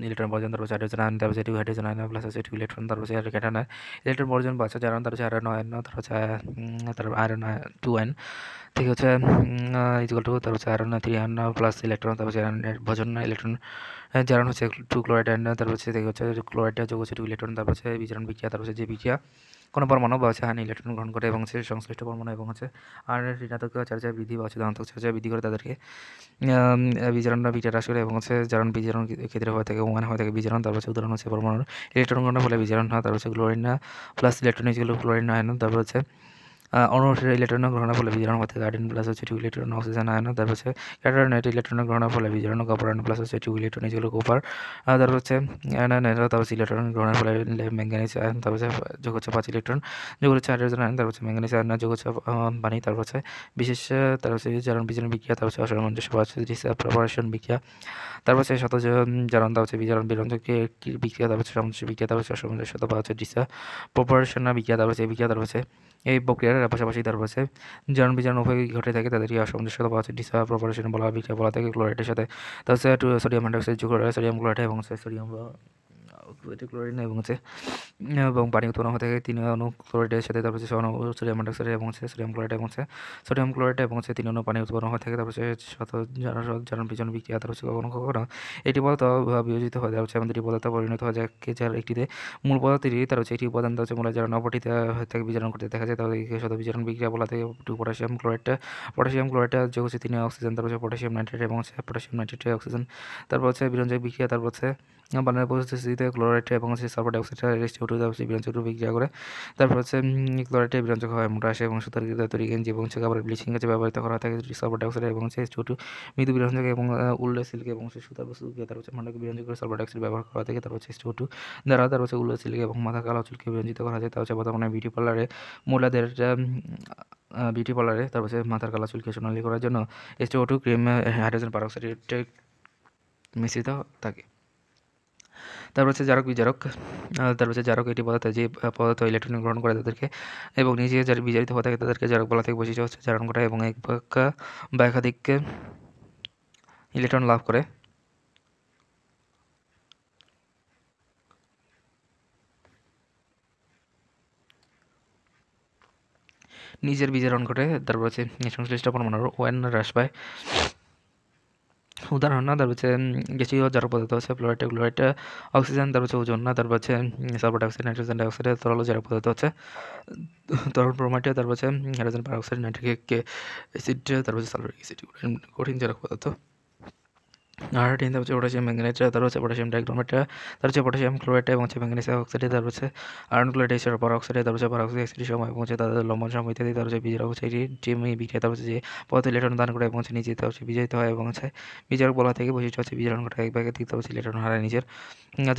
ইলেকট্রন বর্জন তারপর হাইড্রোজেন আয়ন তারপর টু হাইড্রোজেন আয়ন প্লাস আছে টু ইলেকট্রন তারপর হচ্ছে ক্যাটান ইলেকট্রন বর্জন বা আছে জারণ তার হচ্ছে আয়রন আয়ন তার হচ্ছে তারপর আয়রন টু আয়ন থেকে হচ্ছে ইজিকাল টু তারপর হচ্ছে iron three iron plus electron তারপর হচ্ছে আয়রন ভজন ইলেকট্রন জারণ হচ্ছে টু ক্লোরাইড আয়রন তারপর হচ্ছে থেকে হচ্ছে ক্লোরাইডটা যোগ হচ্ছে টু ইলেকট্রন তারপর হচ্ছে বিজারণ বিক্রিয়া তারপর হচ্ছে যে বিক্রিয়া কোনো পরমাণু বা হচ্ছে হানি ইলেকট্রন গ্রহণ করে এবং সে সংশ্লিষ্ট পরমাণু এবং হচ্ছে আর ঋণাত্মক চার্জার বৃদ্ধি বা হচ্ছে ধনাত্মক চার্জার বৃদ্ধি করে তাদেরকে বিজারণ বিক্রিয়া হ্রাস করে এবং হচ্ছে জারণ বিজারণ ক্ষেত্রে হয়ে থাকে ওমান হয়ে থাকে বিজারণ তারপর হচ্ছে উদাহরণ হচ্ছে পরমাণু ইলেকট্রন গ্রহণ ফলে বিজারণ হয় তারপর হচ্ছে chlorine plus electron chlorine ion তারপর হচ্ছে অণুর ইলেকট্রনের গ্রহণ ফলে বিজারণ করতে গার্ডেন প্লাস হচ্ছে টু ইলেকট্রন অক্সিজেন আয়ন তারপর হচ্ছে ক্যাটারন এটি ইলেকট্রনের ঘটনা ফলে বিজারণ কপার আয়ন প্লাস হচ্ছে টু ইলেকট্রন যেগুলো কপার তারপর হচ্ছে তারপর হচ্ছে ইলেকট্রন গ্রহণের ফলে ম্যাঙ্গানিজ আয়ন তারপর হচ্ছে যোগ হচ্ছে পাঁচ ইলেকট্রন যোগ হচ্ছে হাইড্রোজেন আয়ন তারপর হচ্ছে ম্যাঙ্গানিজ আয়ন যোগ হচ্ছে পানি তারপর হচ্ছে বিশেষ তারপর হচ্ছে জারণ বিজারণ বিক্রিয়া তারপর হচ্ছে অসামঞ্জস্য প্রপারেশন বিক্রিয়া তারপর হচ্ছে শত জারণ তারপর হচ্ছে বিজারণ বিরঞ্জকে বিক্রিয়া তারপর হচ্ছে সামঞ্জস্য বিক্রিয়া তারপর হচ্ছে অসামঞ্জস্যতা বা হচ্ছে ডিসা প্রপারেশন বিক্রিয়া তারপর হচ্ছে বিক্রিয়া তারপর হচ্ছে এই প্রক্রিয়ার ক্যারিয়ারের পাশাপাশি তার পাশে জন বিজন উভয় ঘটে থাকে তাদেরকে অসামঞ্জস্যতা হচ্ছে ডিসা প্রপারেশন বলা হয় বিক্রিয়া বলা থাকে ক্লোরাইডের সাথে তার সাথে সোডিয়াম হাইড্রোক্সাইড যোগ সোডিয়াম ক্লোরাইড এবং সোডিয়াম পুরোতে ক্লোরিন এবং হচ্ছে এবং পানি উৎপন্ন হতে তিন অনু ক্লোরাইডের সাথে তারপর হচ্ছে অনু সোডিয়াম ডাইঅক্সাইড এবং হচ্ছে সোডিয়াম ক্লোরাইড এবং হচ্ছে সোডিয়াম ক্লোরাইড এবং হচ্ছে তিন অনু পানি উৎপন্ন হয়ে থাকে তারপর হচ্ছে শত জারণ বিজন বিক্রিয়া তার হচ্ছে কখনো কখনো এটি পদার্থ বিয়োজিত হয় তার হচ্ছে এমন দুটি পদার্থ পরিণত হয় কে যার একটিতে মূল পদার্থটি তার হচ্ছে একটি উপাদান হচ্ছে মূল জারণ অপটিতে হয়ে থাকে বিজারণ করতে দেখা যায় তাদেরকে শত বিজারণ বিক্রিয়া বলা একটু পটাশিয়াম ক্লোরাইডটা পটাশিয়াম ক্লোরাইডটা যে হচ্ছে তিনি অক্সিজেন তারপর হচ্ছে পটাশিয়াম নাইট্রেট এবং হচ্ছে পটাশিয়াম নাইট্রেট অক্সিজেন তারপর হচ্ছে বিরঞ্জক বিক্রিয়া তারপর হচ্ছে বানানোর পরিস্থিতিতে ক্লোরাইড এবং সেই সালফার ডাইঅক্সাইডটা রেস্টিউ টু তারপর বিরঞ্চক বিক্রিয়া করে তারপর হচ্ছে ক্লোরাইডের বিরঞ্চক হয় মোটা আসে এবং সুতার তৈরি গেঞ্জি এবং সে কাপড়ের ব্লিচিং কাছে ব্যবহৃত করা থাকে সালফার ডাইঅক্সাইড এবং হচ্ছে টু মৃদু বিরঞ্চক এবং উল্লে সিল্ক এবং সেই সুতার বস্তু তারপর হচ্ছে মান্ডকে বিরঞ্চক করে সালফার ডাইঅক্সাইড ব্যবহার করা থাকে তারপর হচ্ছে টু দ্বারা তারপর হচ্ছে উল্লে সিল্ক এবং মাথা কালো চুলকে বিরঞ্জিত করা যায় তার হচ্ছে বর্তমানে বিউটি পার্লারে মহিলাদের বিউটি পার্লারে তারপর হচ্ছে মাথার কালো চুলকে সোনালি করার জন্য এস ক্রিম হাইড্রোজেন পারক্সাইড মিশ্রিত থাকে তারপর হচ্ছে জারক বিজারক তারপর হচ্ছে জারক এটি পদার্থ যে পদার্থ ইলেকট্রনিক গ্রহণ করে তাদেরকে এবং নিজে যারা বিজারিত হয়ে থাকে তাদেরকে জারক বলা থেকে বৈশিষ্ট্য হচ্ছে জারণ করা এবং এক বা একাধিককে ইলেকট্রন লাভ করে নিজের বিজারণ ঘটে তারপর হচ্ছে সংশ্লিষ্ট পরমাণুর ওয়ান হ্রাস পায় ఉదాహరణ తర్వాత గెసియో జరపదు దోశ ఫ్లోరైట్ క్లోరైట్ ఆక్సిజన్ తర్వాత ఓజోన్న తర్వాత సల్ఫర్ డైఆక్సైడ్ నైట్రోజన్ డైఆక్సైడ్ তরল জড়পদার্থ হচ্ছে তরল প্রোমাটিয়া তারপর হচ্ছে হাইড্রোজেন পারঅক্সাইড নাইট্রিক অ্যাসিড তার পাচ্ছে সালফিউরিক অ্যাসিড কঠিন পদার্থ আর টিন হচ্ছে পটাশিয়াম ম্যাঙ্গানেট তার হচ্ছে পটাশিয়াম ডাইক্রোমেটটা তার হচ্ছে পটাশিয়াম ক্লোরাইড এবং হচ্ছে ম্যাঙ্গানিস অক্সাইড তার হচ্ছে আয়রন ক্লোরাইড এছাড়া পরঅক্সাইড তার হচ্ছে পরঅক্সাইড অক্সাইড সময় পৌঁছে তাদের লবণ সময় ইত্যাদি তার হচ্ছে বীজের অক্সাইড ডিমি বিক্রিয়া তার হচ্ছে যে পথ ইলেকট্রন দান করে পৌঁছে নিজে তার হচ্ছে বিজয়িত হয় এবং হচ্ছে বিজয়ের বলা থেকে বৈশিষ্ট্য হচ্ছে বীজারণ ঘটা এক ব্যাগে তার হচ্ছে ইলেকট্রন হারায় নিজের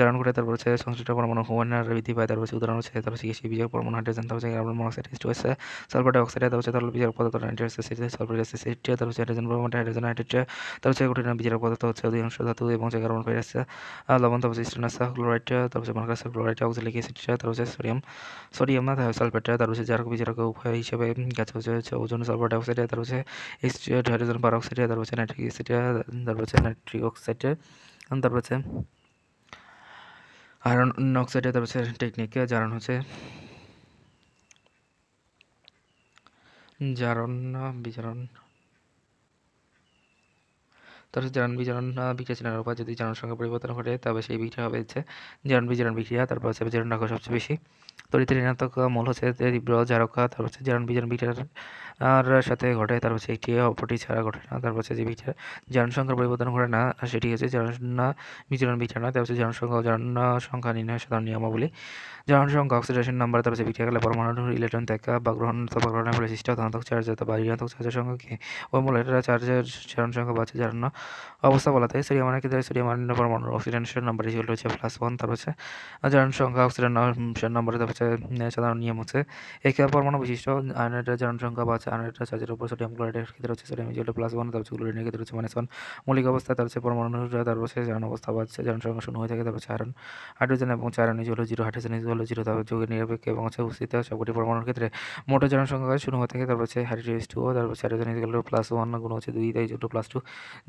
জারণ ঘটে তারপর হচ্ছে সংশ্লিষ্ট পরমাণু হুমানার বৃদ্ধি পায় তার হচ্ছে উদাহরণ হচ্ছে তার হচ্ছে কৃষি বীজক পরমাণু হাইড্রোজেন তার হচ্ছে কার্বন মনোক্সাইড হচ্ছে সালফার ডাইঅক্সাইড তার হচ্ছে তার বীজারক পদার্থ নাইট্রোসেসিড সালফার ডাইঅক্সাইড তার হচ্ছে হাইড্রোজেন পরমাণু হাইড্রোজেন হাইড্রেট তার হচ্ছে কঠিন বিজয় পদার্থ হচ্ছে অধিকাংশ ধাতু এবং যে কার্বন ফাইড আছে লবণ তারপর স্টেন ক্লোরাইড তারপর মার্কাস ক্লোরাইড অক্সিলিক অ্যাসিড তারপর হচ্ছে সোডিয়াম সোডিয়াম না সালফেট তারপর হচ্ছে যার বিচারক উপায় হিসেবে গাছ হচ্ছে ওজন সালফার ডাইঅক্সাইড তারপর হচ্ছে হাইড্রোজেন পার অক্সাইড তারপর হচ্ছে নাইট্রিক অ্যাসিড তারপর হচ্ছে নাইট্রিক অক্সাইড তারপর হচ্ছে আয়রন অক্সাইড তারপর হচ্ছে টেকনিক জারণ হচ্ছে জারণ বিজারণ তারপর জারণ বিজারণ বিক্রিয়া চিনার উপর যদি জারণ সংখ্যা পরিবর্তন ঘটে তবে সেই বিক্রিয়া হবে হচ্ছে জারণ বিজারণ বিক্রিয়া তারপর হচ্ছে জারণ সবচেয়ে বেশি তরিতে ঋণাত্মক মূল হচ্ছে তীব্র জারকা তারপর হচ্ছে জারণ বিজারণ বিক্রিয়ার আর সাথে ঘটে তার হচ্ছে একটি অপরটি ছাড়া ঘটে না তার হচ্ছে যে বিচার জনসংখ্যার পরিবর্তন ঘটে না সেটি হচ্ছে জনসংখ্যা বিচরণ বিচার না তার হচ্ছে জনসংখ্যা সংখ্যা সংখ্যা নির্ণয় সাধারণ নিয়মাবলী জনসংখ্যা অক্সিডেশন নাম্বার তার হচ্ছে গেলে পরমাণু ইলেকট্রন ত্যাগা বা গ্রহণ বা গ্রহণের ফলে সৃষ্ট ধনাত্মক চার্জ বা ঋণাত্মক চার্জের সংখ্যাকে ও এটা চার্জের চারণ সংখ্যা বা জারণ অবস্থা বলা থাকে সোডিয়াম আয়নের ক্ষেত্রে সেটি আয়নের পরমাণু অক্সিডেশন নাম্বার হিসেবে হচ্ছে প্লাস ওয়ান তার হচ্ছে জারণ সংখ্যা অক্সিডেশন নাম্বার তার হচ্ছে সাধারণ নিয়ম হচ্ছে একে পরমাণু বিশিষ্ট আয়নের জারণ সংখ্যা বা আর এটা চার্জের উপর সোডিয়াম ক্লোরাইডের ক্ষেত্রে হচ্ছে সোডিয়াম ইজিয়াল প্লাস ওয়ান তারপর ক্লোরাইডের ক্ষেত্রে হচ্ছে মাইনাস ওয়ান মৌলিক অবস্থা তার হচ্ছে পরমাণু তারপর হচ্ছে জারণ অবস্থা বা হচ্ছে জারণ সংখ্যা শূন্য হয়ে থাকে তারপর চারণ হাইড্রোজেন এবং চারণ ইজ জিরো হাইড্রোজেন ইজ হলো জিরো তারপর যোগের নিরপেক্ষ এবং হচ্ছে উপস্থিত সবগুলি পরমাণুর ক্ষেত্রে মোট জারণ সংখ্যা শূন্য হয়ে থাকে তারপর হচ্ছে হাইড্রোজ টু তারপর হচ্ছে হাইড্রোজেন ইজ প্লাস ওয়ান গুণ হচ্ছে দুই তাই টু প্লাস টু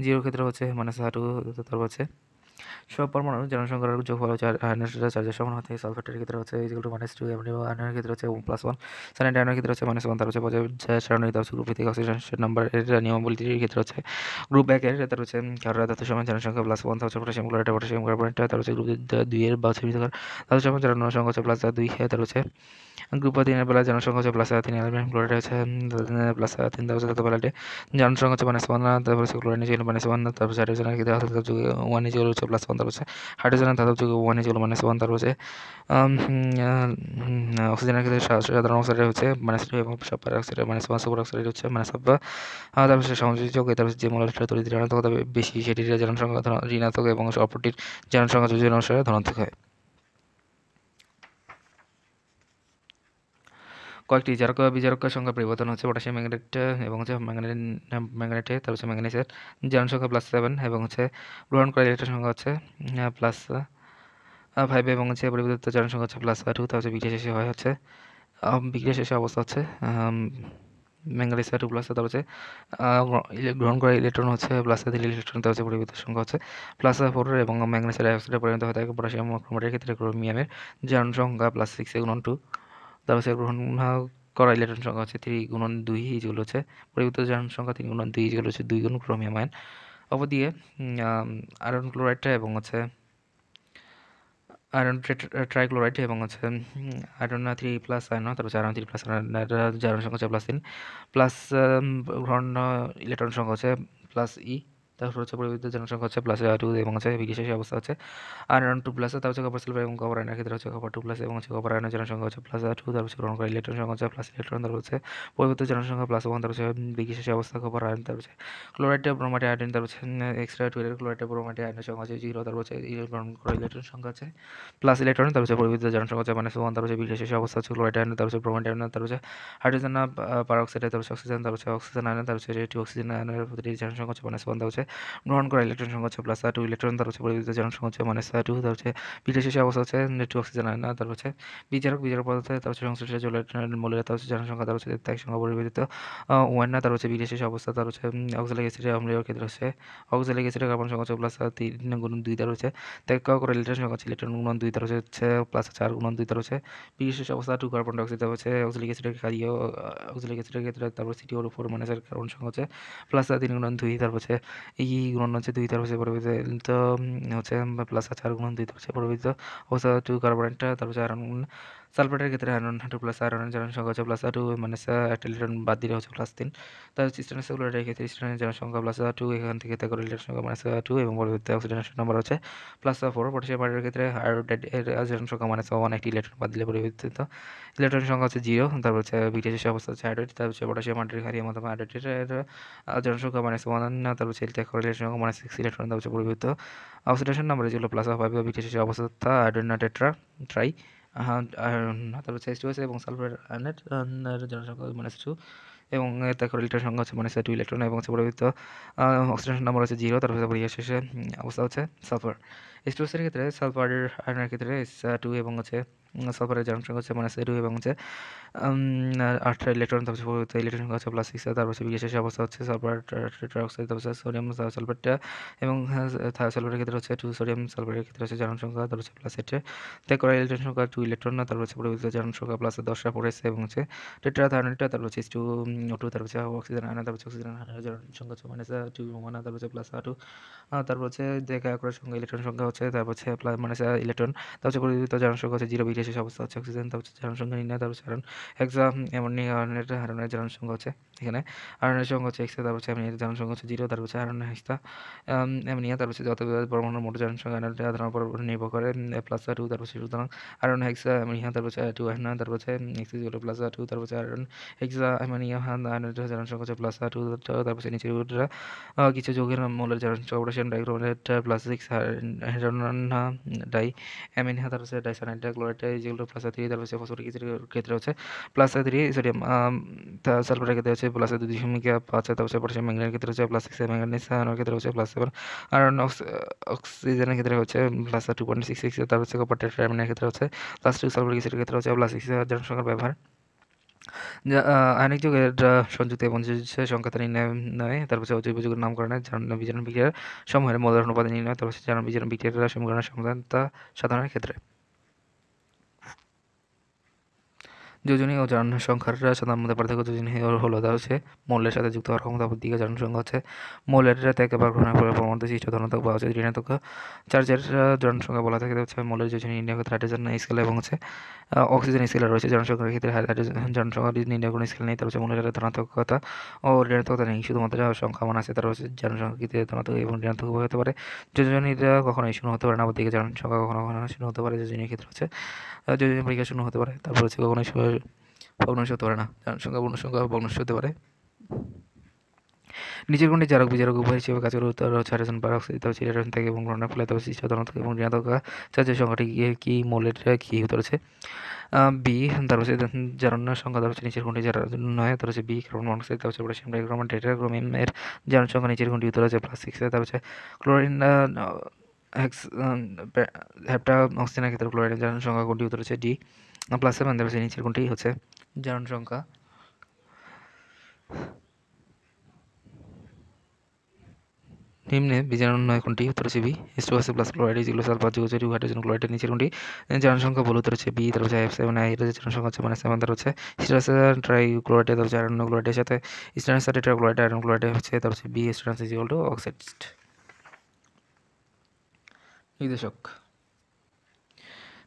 জিরোর ক্ষেত্রে হচ্ছে মাইনাস টু তারপর হচ্ছে সব পরমাণু জনসংখ্যার যোগফল হচ্ছে আয়নের চার্জের সমান হতে সালফেটের ক্ষেত্রে হচ্ছে ইজিকাল টু মাইনাস টু আয়নের ক্ষেত্রে হচ্ছে প্লাস ওয়ান সাইনাইট আয়নের ক্ষেত্রে হচ্ছে মাইনাস ওয়ান তার হচ্ছে তার হচ্ছে গ্রুপ ভিত্তিক অক্সিজেন নাম্বার এর নিয়মাবলীর ক্ষেত্রে হচ্ছে গ্রুপ একের তার হচ্ছে কারোর ধাতু সমান জনসংখ্যা প্লাস ওয়ান হচ্ছে পটাশিয়াম ক্লোরাইড পটাশিয়াম কার্বনেট তার হচ্ছে গ্রুপ দুইয়ের বা হচ্ছে ধাতু সমান জনসংখ্যা হচ্ছে প্লাস দুই তার হচ্ছে গ্রুপ অফ দিনের বেলা জনসংখ্যা হচ্ছে প্লাস তিন এলবিএম ক্লোরাইড হচ্ছে প্লাস তিন তারপর সাথে বেলাটে জনসংখ্যা হচ্ছে মাইনাস ওয়ান তারপর হচ্ছে ক্লোরাইড নিচে মাইনাস ওয়ান তারপর হাইড্রোজেন কি ক্ষেত্রে যুগে ওয়ান ইজ হচ্ছে প্লাস ওয়ান তারপর হচ্ছে হাইড্রোজেন ধাতব যুগে ওয়ান ইজ মাইনাস ওয়ান তারপর হচ্ছে অক্সিজেনের ক্ষেত্রে সাধারণ অক্সাইড হচ্ছে মাইনাস টু এবং super oxide minus one super oxide হচ্ছে মাইনাস সব তারপর সে সংযোজক তারপর যে মলাটা তৈরি ঋণাত্মক বেশি সেটির জনসংখ্যা ঋণাত্মক এবং অপরটির জনসংখ্যা যোজন অনুসারে ধনাত্মক হয় কয়েকটি জারক বা বিজারকের সংখ্যা পরিবর্তন হচ্ছে পটাশিয়াম ম্যাগনেট এবং হচ্ছে ম্যাগনেট ম্যাগনেটে তারপর হচ্ছে ম্যাগনেসের জারণ সংখ্যা প্লাস সেভেন এবং হচ্ছে গ্রহণ করা ইলেকট্রন সংখ্যা হচ্ছে প্লাস ফাইভ এবং হচ্ছে পরিবর্তিত জারণ সংখ্যা হচ্ছে প্লাস টু তার হচ্ছে বিক্রিয়া শেষে হয় হচ্ছে বিক্রিয়া শেষে অবস্থা হচ্ছে ম্যাঙ্গালিসা টু প্লাস তারপর হচ্ছে গ্রহণ করা ইলেকট্রন হচ্ছে প্লাস দিলে ইলেকট্রন তার হচ্ছে পরিবর্তিত সংখ্যা হচ্ছে প্লাস ফোর এবং ম্যাগনেসিয়াম ডাইঅক্সাইডে পরিণত হয়ে থাকে পটাশিয়াম ক্রোমাটের ক্ষেত্রে ক্রোমিয়ামের জারণ সংখ্যা প্লাস সিক্স গুণন টু সে গ্রহণ করা ইলেকট্রন সংখ্যা হচ্ছে থ্রি গুণন দুই যেগুলো হচ্ছে পরিবর্তিত জারণ সংখ্যা তিন গুণন দুই যেগুলো হচ্ছে দুই গুণ ক্রমিয়াম আয়ন দিয়ে আয়রন ক্লোরাইডটা এবং হচ্ছে আয়রন ট্রাইক্লোরাইড এবং হচ্ছে আয়রন থ্রি প্লাস আয়ন তারপর আয়রন থ্রি প্লাস আয়রন সংখ্যা হচ্ছে প্লাস তিন প্লাস গ্রহণ ইলেকট্রন সংখ্যা হচ্ছে প্লাস ই e, তারপর হচ্ছে পরিবর্তিত জনসংখ্যা হচ্ছে প্লাসে টু এবং হচ্ছে বিশেষ অবস্থা হচ্ছে আর অন টু প্লাসে তার হচ্ছে কপার সিলভার এবং কপার আয়নের ক্ষেত্রে হচ্ছে কপার টু প্লাস এবং হচ্ছে কপার আয়নের জনসংখ্যা হচ্ছে প্লাস টু তার হচ্ছে গ্রহণ করা ইলেকট্রন সংখ্যা হচ্ছে প্লাস ইলেকট্রন তার হচ্ছে পরিবর্তিত জনসংখ্যা প্লাস ওয়ান তার হচ্ছে বিশেষ অবস্থা কপার আয়ন তার হচ্ছে ক্লোরাইড ব্রোমাটি আয়ন তার হচ্ছে এক্সট্রা এর ক্লোরাইড ব্রোমাটি আয়নের সংখ্যা হচ্ছে জিরো তার হচ্ছে গ্রহণ করা ইলেকট্রন সংখ্যা আছে প্লাস ইলেকট্রন তার হচ্ছে পরিবর্তিত জনসংখ্যা হচ্ছে মানে ওয়ান তার হচ্ছে বিশেষ অবস্থা হচ্ছে ক্লোরাইড আয়ন তার হচ্ছে ব্রোমাটি আয়ন তার হচ্ছে হাইড্রোজেন পারঅক্সাইড তার হচ্ছে অক্সিজেন তার হচ্ছে অক্সিজেন আয়ন তার হচ্ছে রেডিও অক্সিজেন আয়নের জনসংখ্যা হচ্ছে মানে ওয়ান তার হচ্ছে গ্রহণ করা ইলেকট্রন সংখ্যা হচ্ছে প্লাস টু ইলেকট্রন তার হচ্ছে পরিবর্তিত জারণ সংখ্যা হচ্ছে মাইনাস টু তার হচ্ছে বিটা শেষে অবস্থা হচ্ছে নেট অক্সিজেন না তার হচ্ছে বিচারক বিচারক পদার্থ তার হচ্ছে সংশ্লিষ্ট জল মূল্য তার হচ্ছে জারণ সংখ্যা তার হচ্ছে ত্যাগ সংখ্যা পরিবর্তিত ওয়ান তার হচ্ছে বিটা শেষে অবস্থা তার হচ্ছে অক্সিজেন অ্যাসিডের অম্লীয় ক্ষেত্রে হচ্ছে অক্সিজেন অ্যাসিডের কার্বন সংখ্যা হচ্ছে প্লাস তিন গুণ দুই তার হচ্ছে ত্যাগ করে ইলেকট্রন সংখ্যা হচ্ছে ইলেকট্রন গুণ দুই তার হচ্ছে প্লাস চার গুণ দুই তার হচ্ছে বিটা শেষে অবস্থা টু কার্বন ডাইঅক্সাইড হচ্ছে অক্সিজেন অ্যাসিডের কারিও অক্সিজেন অ্যাসিডের ক্ষেত্রে তারপর সিটি ওর ফোর মানে কার্বন সংখ্যা হচ্ছে প্লাস তিন গুণ দুই তার হচ্ছে এই গুণন হচ্ছে দুই তার হচ্ছে পরিবর্তিত হচ্ছে প্লাস আর গুণন দুই তার হচ্ছে পরিবর্তিত অবস্থা টু কার্বনটা তারপর হচ্ছে আয়রন সালফেটের ক্ষেত্রে আয়রন টু প্লাস আয়রনের জারণ সংখ্যা হচ্ছে প্লাস টু মানে একটা ইলেকট্রন বাদ দিলে হচ্ছে প্লাস তিন তার স্টেন স্টেনের ক্ষেত্রে স্টেনের জারণ সংখ্যা প্লাস টু এখান থেকে তার করে ইলেকট্রন সংখ্যা মাইনাস টু এবং পরবর্তী অক্সিডেশন নম্বর হচ্ছে প্লাস ফোর পটাশিয়াম আয়রনের ক্ষেত্রে আয়োডাইড এর আয়রন সংখ্যা মাইনাস ওয়ান একটি ইলেকট্রন বাদ দিলে পরিবর্তিত ইলেকট্রন সংখ্যা হচ্ছে জিরো তারপর হচ্ছে বিক্রিয়ার অবস্থা হচ্ছে আয়োডাইড তারপর হচ্ছে পটাশিয়াম আয়ডাইড হারিয়ে মাধ্যমে আয়োডাইডের আয়রন সংখ্যা মাইনাস ওয়ান তারপর হচ্ছে ইলেকট্রন করে ইলেকট্রন সংখ্যা মাইনাস সিক্স ইলেকট্রন তারপর হচ্ছে পরিবর্তিত অক্সিডেশন নম্বর যেগুলো প্লাস ফাইভ বিক্রিয়ার অবস্থা আয়োডাইড টেট্রা ট্রাই তারপর এইচ টু এস এবং সালফার আয়নের জনসংখ্যা মাইনাস টু এবং তারপরে ইলেকট্রন সংখ্যা হচ্ছে মাইনাস টু ইলেকট্রন এবং পরিবর্তিত অক্সিজেন নাম্বার হচ্ছে জিরো তারপর ইয়ে শেষে অবস্থা হচ্ছে সালফার স্টোসের ক্ষেত্রে সালফারের আয়নের ক্ষেত্রে এস টু uh, এবং হচ্ছে সালফারের জনসংখ্যা সংখ্যা হচ্ছে মাইনাস টু এবং হচ্ছে আট ইলেকট্রন তারপর ইলেকট্রন ইলেকট্রন হচ্ছে প্লাস সিক্স তারপর হচ্ছে বিশেষ অবস্থা হচ্ছে সালফার ট্রাইঅক্সাইড তারপর সোডিয়াম সালফারটা এবং হ্যাঁ, সালফারের ক্ষেত্রে হচ্ছে টু সোডিয়াম সালফারের ক্ষেত্রে হচ্ছে জনসংখ্যা তারপর হচ্ছে প্লাস এটে ত্যাগ করা ইলেকট্রন সংখ্যা টু ইলেকট্রন না তারপর হচ্ছে পরিবর্তিত জারণ প্লাস দশটা পড়েছে এবং হচ্ছে টেট্রা থার্নেটটা তারপর হচ্ছে টু টু তারপর হচ্ছে অক্সিজেন আয়না তারপর হচ্ছে অক্সিজেন আয়না জনসংখ্যা সংখ্যা হচ্ছে মাইনাস টু ওয়ান তারপর হচ্ছে প্লাস টু uh, তারপর হচ্ছে দেখা করার সংখ্যা ইলেকট্রন সংখ্যা হচ্ছে হচ্ছে তারপর হচ্ছে প্লাস ইলেকট্রন তারপর হচ্ছে পরিবর্তিত জারণ সংখ্যা হচ্ছে জিরো বিরাশি অবস্থা হচ্ছে অক্সিজেন তারপর হচ্ছে জারণ সংখ্যা নির্ণয় তারপর হারণ এক্সা এমন হারণের হারণের জারণ সংখ্যা হচ্ছে এখানে হারণের সংখ্যা হচ্ছে এক্সা তারপর হচ্ছে জনসংখ্যা জারণ সংখ্যা হচ্ছে জিরো তারপর হচ্ছে হারণের হেক্সা এমনিয়া তারপর হচ্ছে যত পরমাণুর মোট জারণ সংখ্যা আধারণ পর নির্ভর করে প্লাস টু তারপর হচ্ছে সুতরাং হারণ হেক্সা এমনিয়া তারপর হচ্ছে টু হারণ তারপর হচ্ছে এক্স জিরো প্লাস টু তারপর হচ্ছে হারণ হেক্সা এমনিয়া হারণের জারণ সংখ্যা হচ্ছে প্লাস টু তারপর হচ্ছে নিচের কিছু যোগের মৌলের জারণ সংখ্যা প্লাস সিক্স ঝর্ণা ডাই অ্যামিন হ্যাঁ তার ডাই ডাইসানাইল ক্লোরাইড যেগুলো প্লাস থ্রি তার হচ্ছে ফসফরিক অ্যাসিডের ক্ষেত্রে হচ্ছে প্লাস থ্রি সোডিয়াম সালফারের ক্ষেত্রে হচ্ছে প্লাস দুই দশমিক পাঁচ তার হচ্ছে পটাশিয়াম ম্যাঙ্গানের ক্ষেত্রে হচ্ছে প্লাস সিক্স ম্যাঙ্গানিস ক্ষেত্রে হচ্ছে প্লাস সেভেন আর অক্সিজেনের ক্ষেত্রে হচ্ছে plus two point six six তার হচ্ছে কপার টেট্রামিনের ক্ষেত্রে হচ্ছে প্লাস টু সালফারিক অ্যাসিডের ক্ষেত্রে হচ্ছে প্লাস সিক্স জনসংখ্যার ব্যবহার আইনিক যুগের সংযুক্ত এবং সংখ্যা তার নির্ণয় নয় তারপর হচ্ছে অজৈব যুগের নামকরণে বিজারণ বিক্রিয়ার সময়ের মৌলের অনুপাত নির্ণয় তারপর হচ্ছে বিক্রিয়ার সমীকরণের সাধারণের ক্ষেত্রে যোজনী ও জারণ সংখ্যার সাধারণ মধ্যে পার্থক্য যোজনী হল তা হচ্ছে মৌলের সাথে যুক্ত হওয়ার ক্ষমতা দিকে জারণ সংখ্যা হচ্ছে মৌলের রাতে একবার গ্রহণের পরে পরমাণুতে সৃষ্ট ধনাত্মক বা হচ্ছে ঋণাত্মক চার্জের জারণ সংখ্যা বলা থাকে হচ্ছে মৌলের যোজনী নির্ণয় করতে হাইড্রোজেন স্কেল এবং হচ্ছে অক্সিজেন স্কেল রয়েছে জারণ সংখ্যার ক্ষেত্রে হাইড্রোজেন জারণ সংখ্যা নির্ণয় কোনো স্কেল নেই তার হচ্ছে মৌলের ধনাত্মকতা ও ঋণাত্মকতা নেই শুধুমাত্র সংখ্যা মান আছে তার হচ্ছে জারণ ক্ষেত্রে ধনাত্মক এবং ঋণাত্মক হতে পারে যোজনীরা কখনো শূন্য হতে পারে না বা দিকে জারণ সংখ্যা কখনো কখনো শূন্য হতে পারে যোজনীর ক্ষেত্রে হচ্ছে যোজনী পরীক্ষা শূন্য হতে পারে তারপর হচ্ছে কখনোই ভগ্নাংশ হতে পারে না সংখ্যা পূর্ণ ভগ্নাংশ হতে পারে নিচের কোনটি জারক বিচারক উভয় হিসেবে কাজ করে উত্তর হচ্ছে হাইড্রোজেন পারক্সাইড এটা হচ্ছে হাইড্রোজেন থাকে এবং গণনা ফলে তবে থাকে এবং ঋণাত্মক চার্জের সংখ্যাটি কি মোলের কি হতে রয়েছে বি তার হচ্ছে জারণ্য সংখ্যা তার হচ্ছে নিচের কোনটি যার নয় তার হচ্ছে বি কার্বন মনোক্সাইড তার হচ্ছে পটাশিয়াম ডাইক্রোম টেট্রাক্রোমিয়ামের জারণ সংখ্যা নিচের গুণটি হতে রয়েছে প্লাস সিক্সে তার হচ্ছে ক্লোরিন হ্যাপটা অক্সিজেনের ক্ষেত্রে ক্লোরিনের জারণ সংখ্যা গুণটি হতে রয়েছে ডি প্লাস সেভেন দেবে সেই নিচের কোনটি হচ্ছে জারণ সংখ্যা নিম্নে বিজারণ নয় কোনটি উত্তর হচ্ছে বি স্টু আছে প্লাস ক্লোরাইড ইজিগুলো সালফার যুগ জৈব হাইড্রোজেন ক্লোরাইডের নিচের কোনটি জনসংখ্যা উত্তর হচ্ছে বি তার হচ্ছে এফ সেভেন আই এটা জনসংখ্যা হচ্ছে মানে সেভেন তার হচ্ছে স্টার ট্রাই ক্লোরাইড তার হচ্ছে আয়রন ক্লোরাইডের সাথে স্টার সাথে ট্রাই ক্লোরাইড আয়রন ক্লোরাইড হচ্ছে তার হচ্ছে বি স্টার ইজিকাল টু অক্সাইড নির্দেশক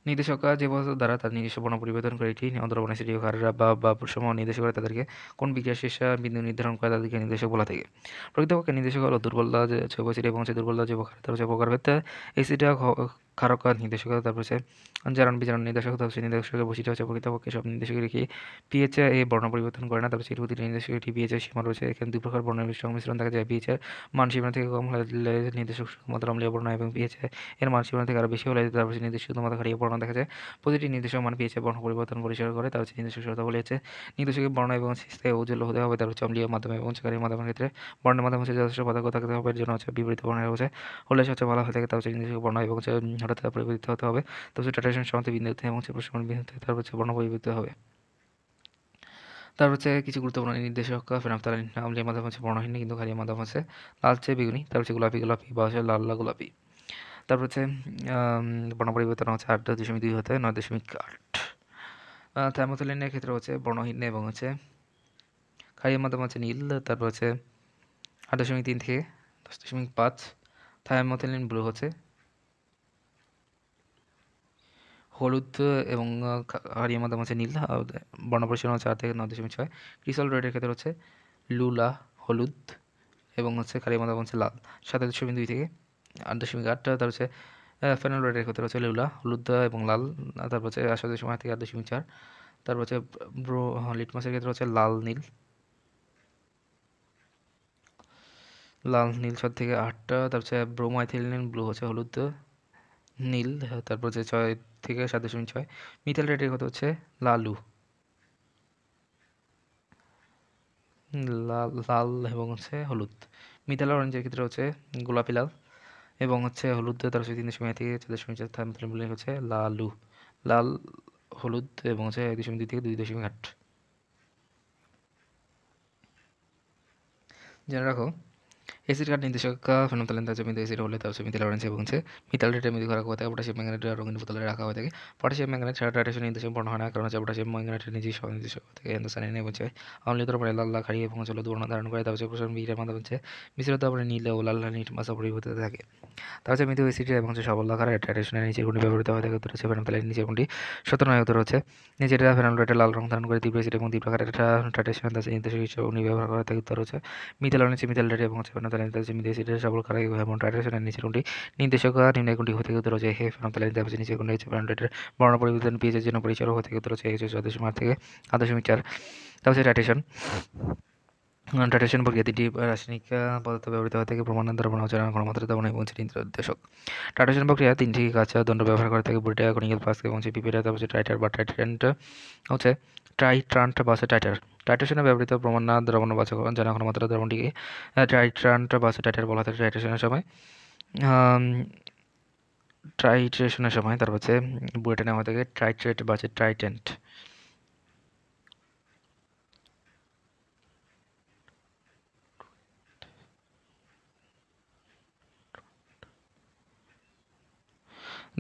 নির্দেশকরা যে বস্তু দ্বারা তার নিজস্ব বর্ণ পরিবর্তন করে এটি নিয়ন্ত্রণ সৃষ্টিকাররা বা বা সম নির্দেশকরা তাদেরকে কোন বিক্রিয়া শেষ বিন্দু নির্ধারণ করে তাদেরকে নির্দেশক বলা থাকে প্রকৃতপক্ষে নির্দেশক হলো দুর্বলতা যে ছয় বছর এবং সেই দুর্বলতা যে প্রকার তার হচ্ছে এই সিটা কারকার নির্দেশকতা তারপরে হচ্ছে জারণ বিচারণ নির্দেশকতা হচ্ছে নির্দেশকের বৈশিষ্ট্য হচ্ছে প্রকৃতপক্ষে সব নির্দেশকের রেখে পিএচে এ বর্ণ পরিবর্তন করে না তারপর হচ্ছে প্রতিটি নির্দেশকের একটি পিএচের সীমা রয়েছে এখানে দুই প্রকার বর্ণ সংমিশ্রণ দেখা যায় পিএচের মান সীমা থেকে কম হলে নির্দেশক শুধুমাত্র অম্লীয় বর্ণ এবং পিএচে এর মান সীমা থেকে আরও বেশি হলে তারপর হচ্ছে নির্দেশ শুধুমাত্র হারিয়ে বর্ণ দেখা যায় প্রতিটি নির্দেশক মান পিএচএ বর্ণ পরিবর্তন পরিষ্কার করে তারপর সেই নির্দেশক শর্ত বলে আছে নির্দেশকের বর্ণ এবং স্থায়ী উজ্জ্বল হতে হবে তার হচ্ছে অম্লীয় মাধ্যমে এবং চাকরির মাধ্যমের ক্ষেত্রে বর্ণের মাধ্যমে যথেষ্ট পদক্ষ থাকতে হবে এর জন্য হচ্ছে বিপরীত বর্ণের হচ্ছে হলে সবচেয়ে ভালো হয়ে থাকে তারপর সেই নির্দেশক বর্ণ এবং হঠাৎ পরিবর্তিত হতে হবে তারপর টাটা সমান্ত বিন্দুতে এবং হচ্ছে প্রশ্ন বিন্দুতে তারপর হচ্ছে বর্ণ পরিবর্তিত হবে তারপর হচ্ছে কিছু গুরুত্বপূর্ণ নির্দেশক নাম যে মাদাম হচ্ছে বর্ণহীন কিন্তু খালি আছে হচ্ছে লালচে বেগুনি তারপর হচ্ছে গোলাপি গোলাপি বা হচ্ছে লাল লাল গোলাপি তারপর হচ্ছে বর্ণ পরিবর্তন হচ্ছে আট দশমিক দুই হতে নয় দশমিক আট থ্যামোথলিনের ক্ষেত্রে হচ্ছে বর্ণহীন এবং হচ্ছে খালি মাদাম হচ্ছে নীল তারপর হচ্ছে আট দশমিক তিন থেকে দশ দশমিক পাঁচ থায়ামোথেলিন ব্লু হচ্ছে হলুদ এবং হারিয়ে মাদাম হচ্ছে নীল বর্ণপরিসীমা চার থেকে নয় দশমিক ছয় ক্রিসল রেডের ক্ষেত্রে হচ্ছে লুলা হলুদ এবং হচ্ছে কারি মাদাম হচ্ছে লাল সাতাশ দশমিক দুই থেকে আট দশমিক আট তার হচ্ছে ফেনাল রেডের ক্ষেত্রে হচ্ছে লুলা হলুদ এবং লাল তারপর হচ্ছে সাত দশমিক আট থেকে আট দশমিক চার তারপর হচ্ছে ব্রো হ্যাঁ, লিটমাসের ক্ষেত্রে হচ্ছে লাল নীল লাল নীল ছয় থেকে আটটা তারপর হচ্ছে ব্রোমাইথিলিন ব্লু হচ্ছে হলুদ নীল তারপর হচ্ছে ছয় থেকে সাত দশমিক ছয় মিথাইল রেটের কত হচ্ছে লালু লাল লাল এবং হচ্ছে হলুদ মিথাইল অরেঞ্জের ক্ষেত্রে হচ্ছে গোলাপি লাল এবং হচ্ছে হলুদ তেরো তিন দশমিক থেকে চার দশমিক চার মিথাইল হচ্ছে লালু লাল হলুদ এবং হচ্ছে এক দশমিক দুই থেকে দুই দশমিক আট জেনে রাখো এসিড কাঠ নির্দেশক ফেনমতালেন তার জমিতে এসির হলে তার জমিতে লরেন্স এবং মিতাল রেটে মৃদু করা হয়ে থাকে পটাশিয়াম ম্যাগনেট রঙিন বোতলে রাখা হয়ে থাকে পটাশিয়াম ম্যাগনেট ছাড়া টাইটেশন নির্দেশক বর্ণ হয় না কারণ হচ্ছে পটাশিয়াম ম্যাগনেটের নিজেই সহ নির্দেশক থাকে এন্দোসানিন এবং হচ্ছে অম্লিতর পরে লাল লাল খাড়ি এবং জলদ বর্ণ ধারণ করে তার হচ্ছে প্রসারণ বিয়ের মাধ্যমে হচ্ছে মিশ্রিত পরে নীল ও লাল লাল মাসা পরিবর্তিত থাকে তার হচ্ছে মৃদু এসিড এবং হচ্ছে সবল লাখার টাইটেশনের নিচের গুণটি ব্যবহৃত হয়ে থাকে হচ্ছে ফেনমতালের নিচের গুণটি সতেরো নয় উত্তর হচ্ছে নিচেটা ফেনল রেটে লাল রং ধারণ করে তীব্র এসিড এবং তীব্র খাটের টাইটেশন তার নির্দেশক হিসেবে উনি ব্যবহার করা থাকে উত্তর হচ্ছে মিতাল অনেক মিতাল রেটে এবং হচ্ছে ফেনাতালিন এবং টাইট্রেশনের নির্দেশক নিম্নের কোনটি হতে উত্তর বর্ণ পরিবর্তন পিএচের জন্য পরিচালক হতে উত্তর হচ্ছে এইচ ছয় দশমিক প্রক্রিয়া তিনটি রাসায়নিক পদার্থ ব্যবহৃত হয়ে থাকে প্রমাণ দ্বারা পুনঃচরণ ঘনমাত্রা দমন এবং নির্দেশক টাইট্রেশন প্রক্রিয়া তিনটি কাঁচা দণ্ড ব্যবহার করে থাকে বুটিয়া কনিক্যাল ফ্লাস্ক এবং পিপিটা তারপর টাইটার বা টাইট্রেন্ট হচ্ছে ট্রাই বাসে টাইটার টাইটেশনে ব্যবহৃত প্রমাণ না দ্রবণ বাসে যেন এখন মাত্রা দ্রবণটিকে বাসে টাইটার বলা থাকে টাইটেশনের সময় ট্রাইট্রেশনের সময় তারপর হচ্ছে বুয়েটে নেওয়া থেকে ট্রাইট্রেট বাসে ট্রাইটেন্ট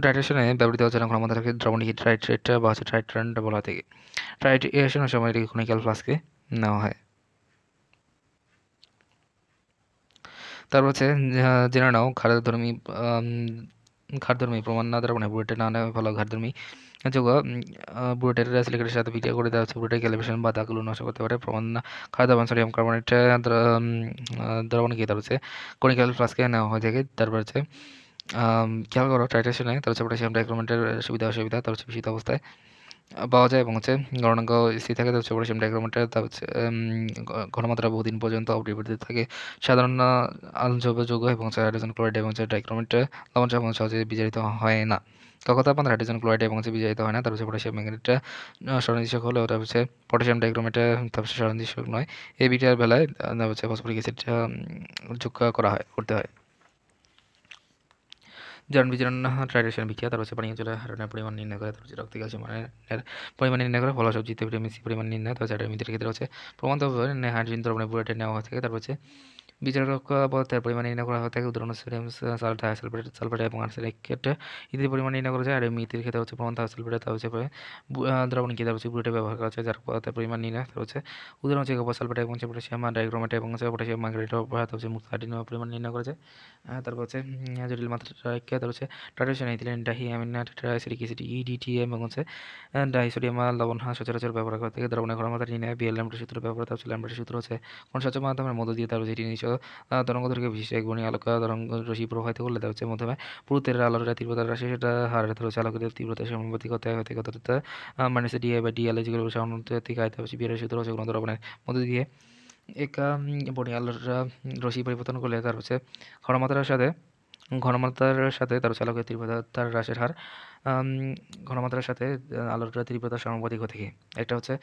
ডাইট্রেশনে ব্যবহৃত হচ্ছে না আমাদের আমাদেরকে দ্রবণটিকে ট্রাইট্রেটটা বা হচ্ছে ট্রাইট্রানটা বলা থেকে ট্রাইট্রেশনের সময় এটিকে খনিক্যাল ফ্লাস্কে নেওয়া হয় তারপর হচ্ছে জেনে নাও খারধর্মী খারধর্মী প্রমাণ না মানে বুয়েটের না নেওয়া ফলে খারধর্মী যোগ বুয়েটের সিলিকেটের সাথে বিক্রিয়া করে দেওয়া হচ্ছে বুয়েটের ক্যালিভেশন বা দাগুলো নষ্ট করতে পারে প্রমাণ না খারধর্মণ সোডিয়াম কার্বনেট দ্রবণ গিয়ে তার হচ্ছে কনিক্যাল ফ্লাস্কে নেওয়া হয়ে থাকে তারপর হচ্ছে খেয়াল করো ট্রাইটেশনে তার হচ্ছে পটাশিয়াম ডাইক্রোমেন্টের সুবিধা অসুবিধা তার হচ্ছে বিশিত অবস্থায় পাওয়া যায় এবং হচ্ছে গণনাঙ্ক স্থির থাকে তার হচ্ছে পটাশিয়াম ডাইক্রোমেন্টের তার হচ্ছে ঘনমাত্রা বহুদিন পর্যন্ত অপরিবর্তিত থাকে সাধারণ আলোচব যোগ্য এবং হচ্ছে হাইড্রোজেন ক্লোরাইড এবং হচ্ছে ডাইক্রোমেন্টের লবণ এবং সহজে বিজারিত হয় না কখন তাপমাত্রা হাইড্রোজেন ক্লোরাইড এবং হচ্ছে বিজারিত হয় না তার হচ্ছে পটাশিয়াম ম্যাগনেটটা স্মরণীষক হলে ওটা হচ্ছে পটাশিয়াম ডাইক্রোমেটে তার হচ্ছে স্মরণীষক নয় এই বিটার বেলায় হচ্ছে ফসফরিক অ্যাসিডটা যোগ করা হয় করতে হয় জন বিজারণ ট্রাডিশন বিক্রিয়া তার হচ্ছে পানীয় জলের হারণের পরিমাণ নির্ণয় করে তার হচ্ছে রক্তে ক্যালসিয়ামের পরিমাণ নির্ণয় করে ফলা সবজিতে ভিটামিন সি পরিমাণ নির্ণয় তার হচ্ছে ভিটামিন ক্ষেত্রে হচ্ছে প্রমাণ হাইড্রোজেন দ্রবণের বুড়াটে নেওয়া থাকে তার হচ্ছে বিচারক পদার্থের পরিমাণ নির্ণয় করা হয় থাকে উদাহরণ সোডিয়াম সালফেট হাইসালফেট সালফেট এবং আর্সেনিকেট ইত্যাদি পরিমাণ নির্ণয় করা যায় আর মিথির ক্ষেত্রে হচ্ছে প্রমাণ হাইসালফেট তা হচ্ছে দ্রবণ কি তার হচ্ছে ব্রুটে ব্যবহার করা হচ্ছে যার পদার্থের পরিমাণ নির্ণয় তার হচ্ছে উদাহরণ হচ্ছে কপার সালফেট এবং হচ্ছে পটাশিয়াম ডাইক্রোমেট এবং হচ্ছে পটাশিয়াম মার্কেট তার হচ্ছে মুক্তাটিন পরিমাণ নির্ণয় করা যায় তারপর হচ্ছে জটিল মাত্রা তার হচ্ছে ট্রাডিশন ইথিলেন ডাহি অ্যামিনা টেট্রাসিডিক অ্যাসিড ইডিটি এবং হচ্ছে ডাইসোডিয়াম লবণ সচরাচর ব্যবহার করা থাকে দ্রবণের মাত্রা নির্ণয় বিএলএমটি সূত্র ব্যবহার তার হচ্ছে ল্যামটি সূত্র হচ্ছে কোন সচেতন মাধ্যমের মধ্য দিয়ে তার হচ্ছে এটি নিশ্চয় তরঙ্গ দৈর্ঘ্য বিশিষ্ট এক গুণী আলোক তরঙ্গ রশ্মি প্রবাহিত করলে তা হচ্ছে মাধ্যমে পুরুতের আলোটা তীব্রতা রাশি সেটা হারাতে হচ্ছে আলোকের তীব্রতা সমানুপাতিক হতে হতে কতটা মাইনাস ডিআই বা ডিএল যেগুলো সমানুপাতিক আয়তে হচ্ছে বিয়ের সূত্র হচ্ছে গুণান্তরণের মধ্যে দিয়ে একা বনি আলোর রশ্মি পরিবর্তন করলে তার হচ্ছে ঘনমাত্রার সাথে ঘনমাত্রার সাথে তার চালকের তীব্রতা তার হ্রাসের হার ঘনমাত্রার সাথে আলোর তীব্রতার সমানুপাতিক হতে গিয়ে একটা হচ্ছে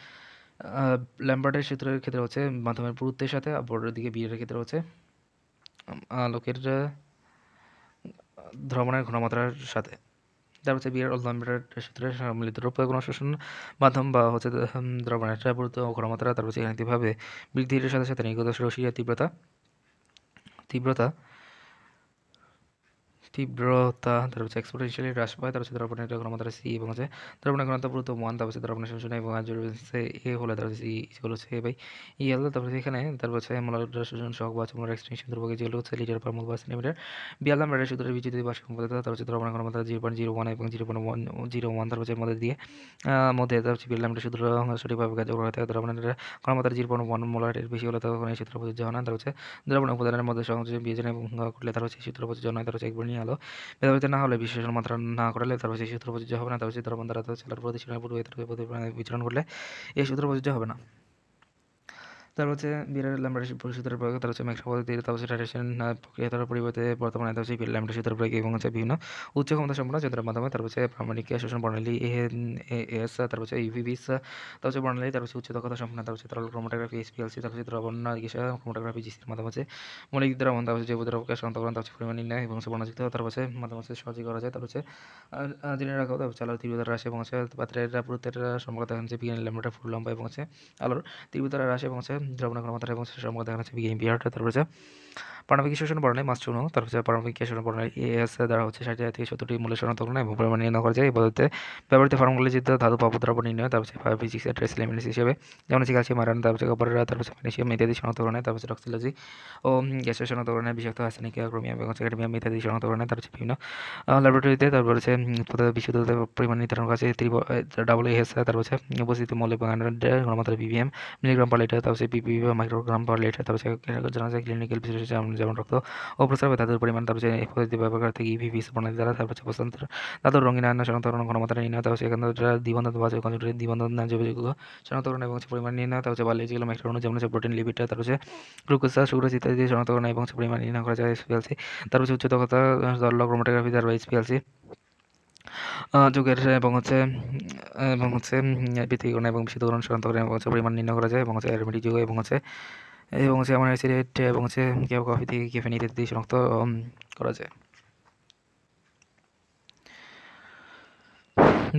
ল্যাম্বার্টের ক্ষেত্রে ক্ষেত্রে হচ্ছে মাধ্যমের পুরুত্বের সাথে বর্ডের দিকে বিয়ের ক্ষেত্রে হচ্ছে আলোকের ধর্মের ঘনমাত্রার সাথে তার হচ্ছে বিয়ের অল্লাম্বের সূত্রে সম্মিলিত রূপে কোনো শোষণ মাধ্যম বা হচ্ছে দ্রবণের পুরুত্ব ঘনমাত্রা তার হচ্ছে গাণিতিকভাবে বৃদ্ধির সাথে সাথে নিগত রশিয়া তীব্রতা তীব্রতা তীব্রতা তারপর হচ্ছে হ্রাস পায় তার হচ্ছে দ্রবণের ঘনমাত্রা সি এবং হচ্ছে দ্রবণের ঘনত্ব পুরো ওয়ান তারপর শোষণ এবং আর এ হলে তারপর সি ই তারপর এখানে তার হচ্ছে মোলার শোষণ সহ বা এক্সটেনশন যেগুলো হচ্ছে লিটার পার বা সেন্টিমিটার বিয়াল্লাম রেডের সূত্রের বিচিত বার্ষিক তার হচ্ছে ঘনমাত্রা জিরো পয়েন্ট জিরো ওয়ান এবং zero point one zero one তার হচ্ছে মধ্যে দিয়ে মধ্যে তার হচ্ছে বিয়াল্লাম সূত্র সঠিকভাবে কাজ করা থাকে দ্রবণের ঘনমাত্রা জিরো পয়েন্ট ওয়ান মোলারের বেশি হলে তখন এই সূত্র প্রযোজ্য হয় না তার হচ্ছে দ্রবণ উপাদানের মধ্যে সংযোজন বিয়োজন এবং করলে তার হচ্ছে সূত্র প্রযোজ্য নয় তার হচ্ছে একবার নিয়ে হলো ভেদাভেদ না হলে বিশ্লেষণ মাত্রা না করলে তার সেই সূত্র প্রযোজ্য হবে না তার সেই ধর্মান্তর ছেলের প্রতিষ্ঠানের পূর্বে বিচরণ করলে এই সূত্র প্রযোজ্য হবে না তার হচ্ছে বিরাট ল্যামডা সুতরাং প্রয়োগ তার হচ্ছে ম্যাক্স পদ্ধতি তারপর টাইটেশন প্রক্রিয়া তার পরিবর্তে বর্তমানে তার হচ্ছে ল্যামডা সুতরাং প্রয়োগ এবং হচ্ছে বিভিন্ন উচ্চ ক্ষমতা সম্পন্ন যন্ত্রের মাধ্যমে তার হচ্ছে প্রামাণিক শোষণ প্রণালী এস তার হচ্ছে ইউভিবিস তার হচ্ছে প্রণালী তার হচ্ছে উচ্চ দক্ষতা সম্পন্ন তার হচ্ছে তরল ক্রোমাটোগ্রাফি এসপিএলসি তার হচ্ছে দ্রবণ চিকিৎসা ক্রোমাটোগ্রাফি জিসির মাধ্যমে হচ্ছে মৌলিক দ্রবণ তার হচ্ছে জৈব দ্রবকে সন্তকরণ তার হচ্ছে পরিমাণ নির্ণয় এবং হচ্ছে বর্ণযুক্ত তার হচ্ছে মাধ্যমে হচ্ছে সহজে করা যায় তার হচ্ছে দিনে রাখা তারপর হচ্ছে আলোর তীব্রতা হ্রাস এবং হচ্ছে পাত্রের পুরুত্বের সম্পর্কে দেখা হচ্ছে বিজ্ঞানী ল্যামডা ফুল লম্বা এবং হচ্ছে আলোর তীব্রতা হ্রাস এবং হচ্ছে দ্রবণাঙ্ক মাত্রা এবং সম্পর্ক দেখানো হচ্ছে বিএমপিআরটা তারপরে হচ্ছে পারমাণবিক শোষণ বর্ণায় মাস চূর্ণ তার হচ্ছে পারমাণবিক শোষণ বর্ণায় এস দ্বারা হচ্ছে ষাট হাজার থেকে সত্তরটি মূল্য শোষণ তুলনায় এবং পরিমাণ নির্ণয় করা যায় এই পদ্ধতিতে ব্যবহৃত ফর্মগুলিতে ধাতু পাপদ্রব্য নির্ণয় তার হচ্ছে ফিজিক্স ট্রেস এলিমেন্টস হিসেবে যেমন হচ্ছে ক্যালসিয়াম মারান তার হচ্ছে কপারেরা তার ম্যাগনেশিয়াম ইত্যাদি শনাক্তকরণে তার হচ্ছে রক্সিলজি ও গ্যাসের তুলনায় বিষাক্ত রাসায়নিক ক্রমিয়াম এবং হচ্ছে ক্যাডমিয়াম ইত্যাদি শনাক্তকরণে তার হচ্ছে বিভিন্ন ল্যাবরেটরিতে তারপর হচ্ছে বিশুদ্ধতার পরিমাণ নির্ধারণ করা যায় ডাবল এস তারপর হচ্ছে উপস্থিত মৌল এবং গুণমাত্রা বিভিএম মিলিগ্রাম পার লিটার তার বিভিএম মাইক্রোগ্রাম পার লিটার তার জানা যায় ক্লিনিক্যাল বিশ্লেষণ যেমন রক্ত ও প্রস্রাবে ধাতুর পরিমাণ তার হচ্ছে পদ্ধতি ব্যবহার করা থেকে ইভিভিস প্রণালী দ্বারা তার হচ্ছে প্রস্তান্তর ধাতুর রঙিন আয়ন শনাক্তকরণ ঘনমাত্রা নির্ণয় তা হচ্ছে এখানে দ্বিবন্ধন বা কনসেন্ট্রেট দ্বিবন্ধন যোগযোগ্য শনাক্তকরণ এবং হচ্ছে পরিমাণ নির্ণয় তা হচ্ছে বায়োলজিক্যাল ম্যাক্রোন যেমন হচ্ছে প্রোটিন লিপিডটা তার হচ্ছে গ্লুকোজ সুগ্রোজ ইত্যাদি শনাক্তকরণ এবং হচ্ছে পরিমাণ নির্ণয় করা যায় এসপিএলসি তার হচ্ছে উচ্চ দক্ষতা দল ক্রোমাটোগ্রাফি দ্বারা এসপিএলসি যুগের এবং হচ্ছে এবং হচ্ছে পৃথিবীকরণ এবং বিশুদ্ধকরণ শনাক্তকরণ এবং হচ্ছে পরিমাণ নির্ণয় করা যায় এবং হচ্ছে অ্যারোমেটিক যুগ এবং হচ্ছে এবং সে আমার সিলেট এবং সে কেউ কফি থেকে ক্যাফেন ইত্যাদি শনাক্ত করা যায়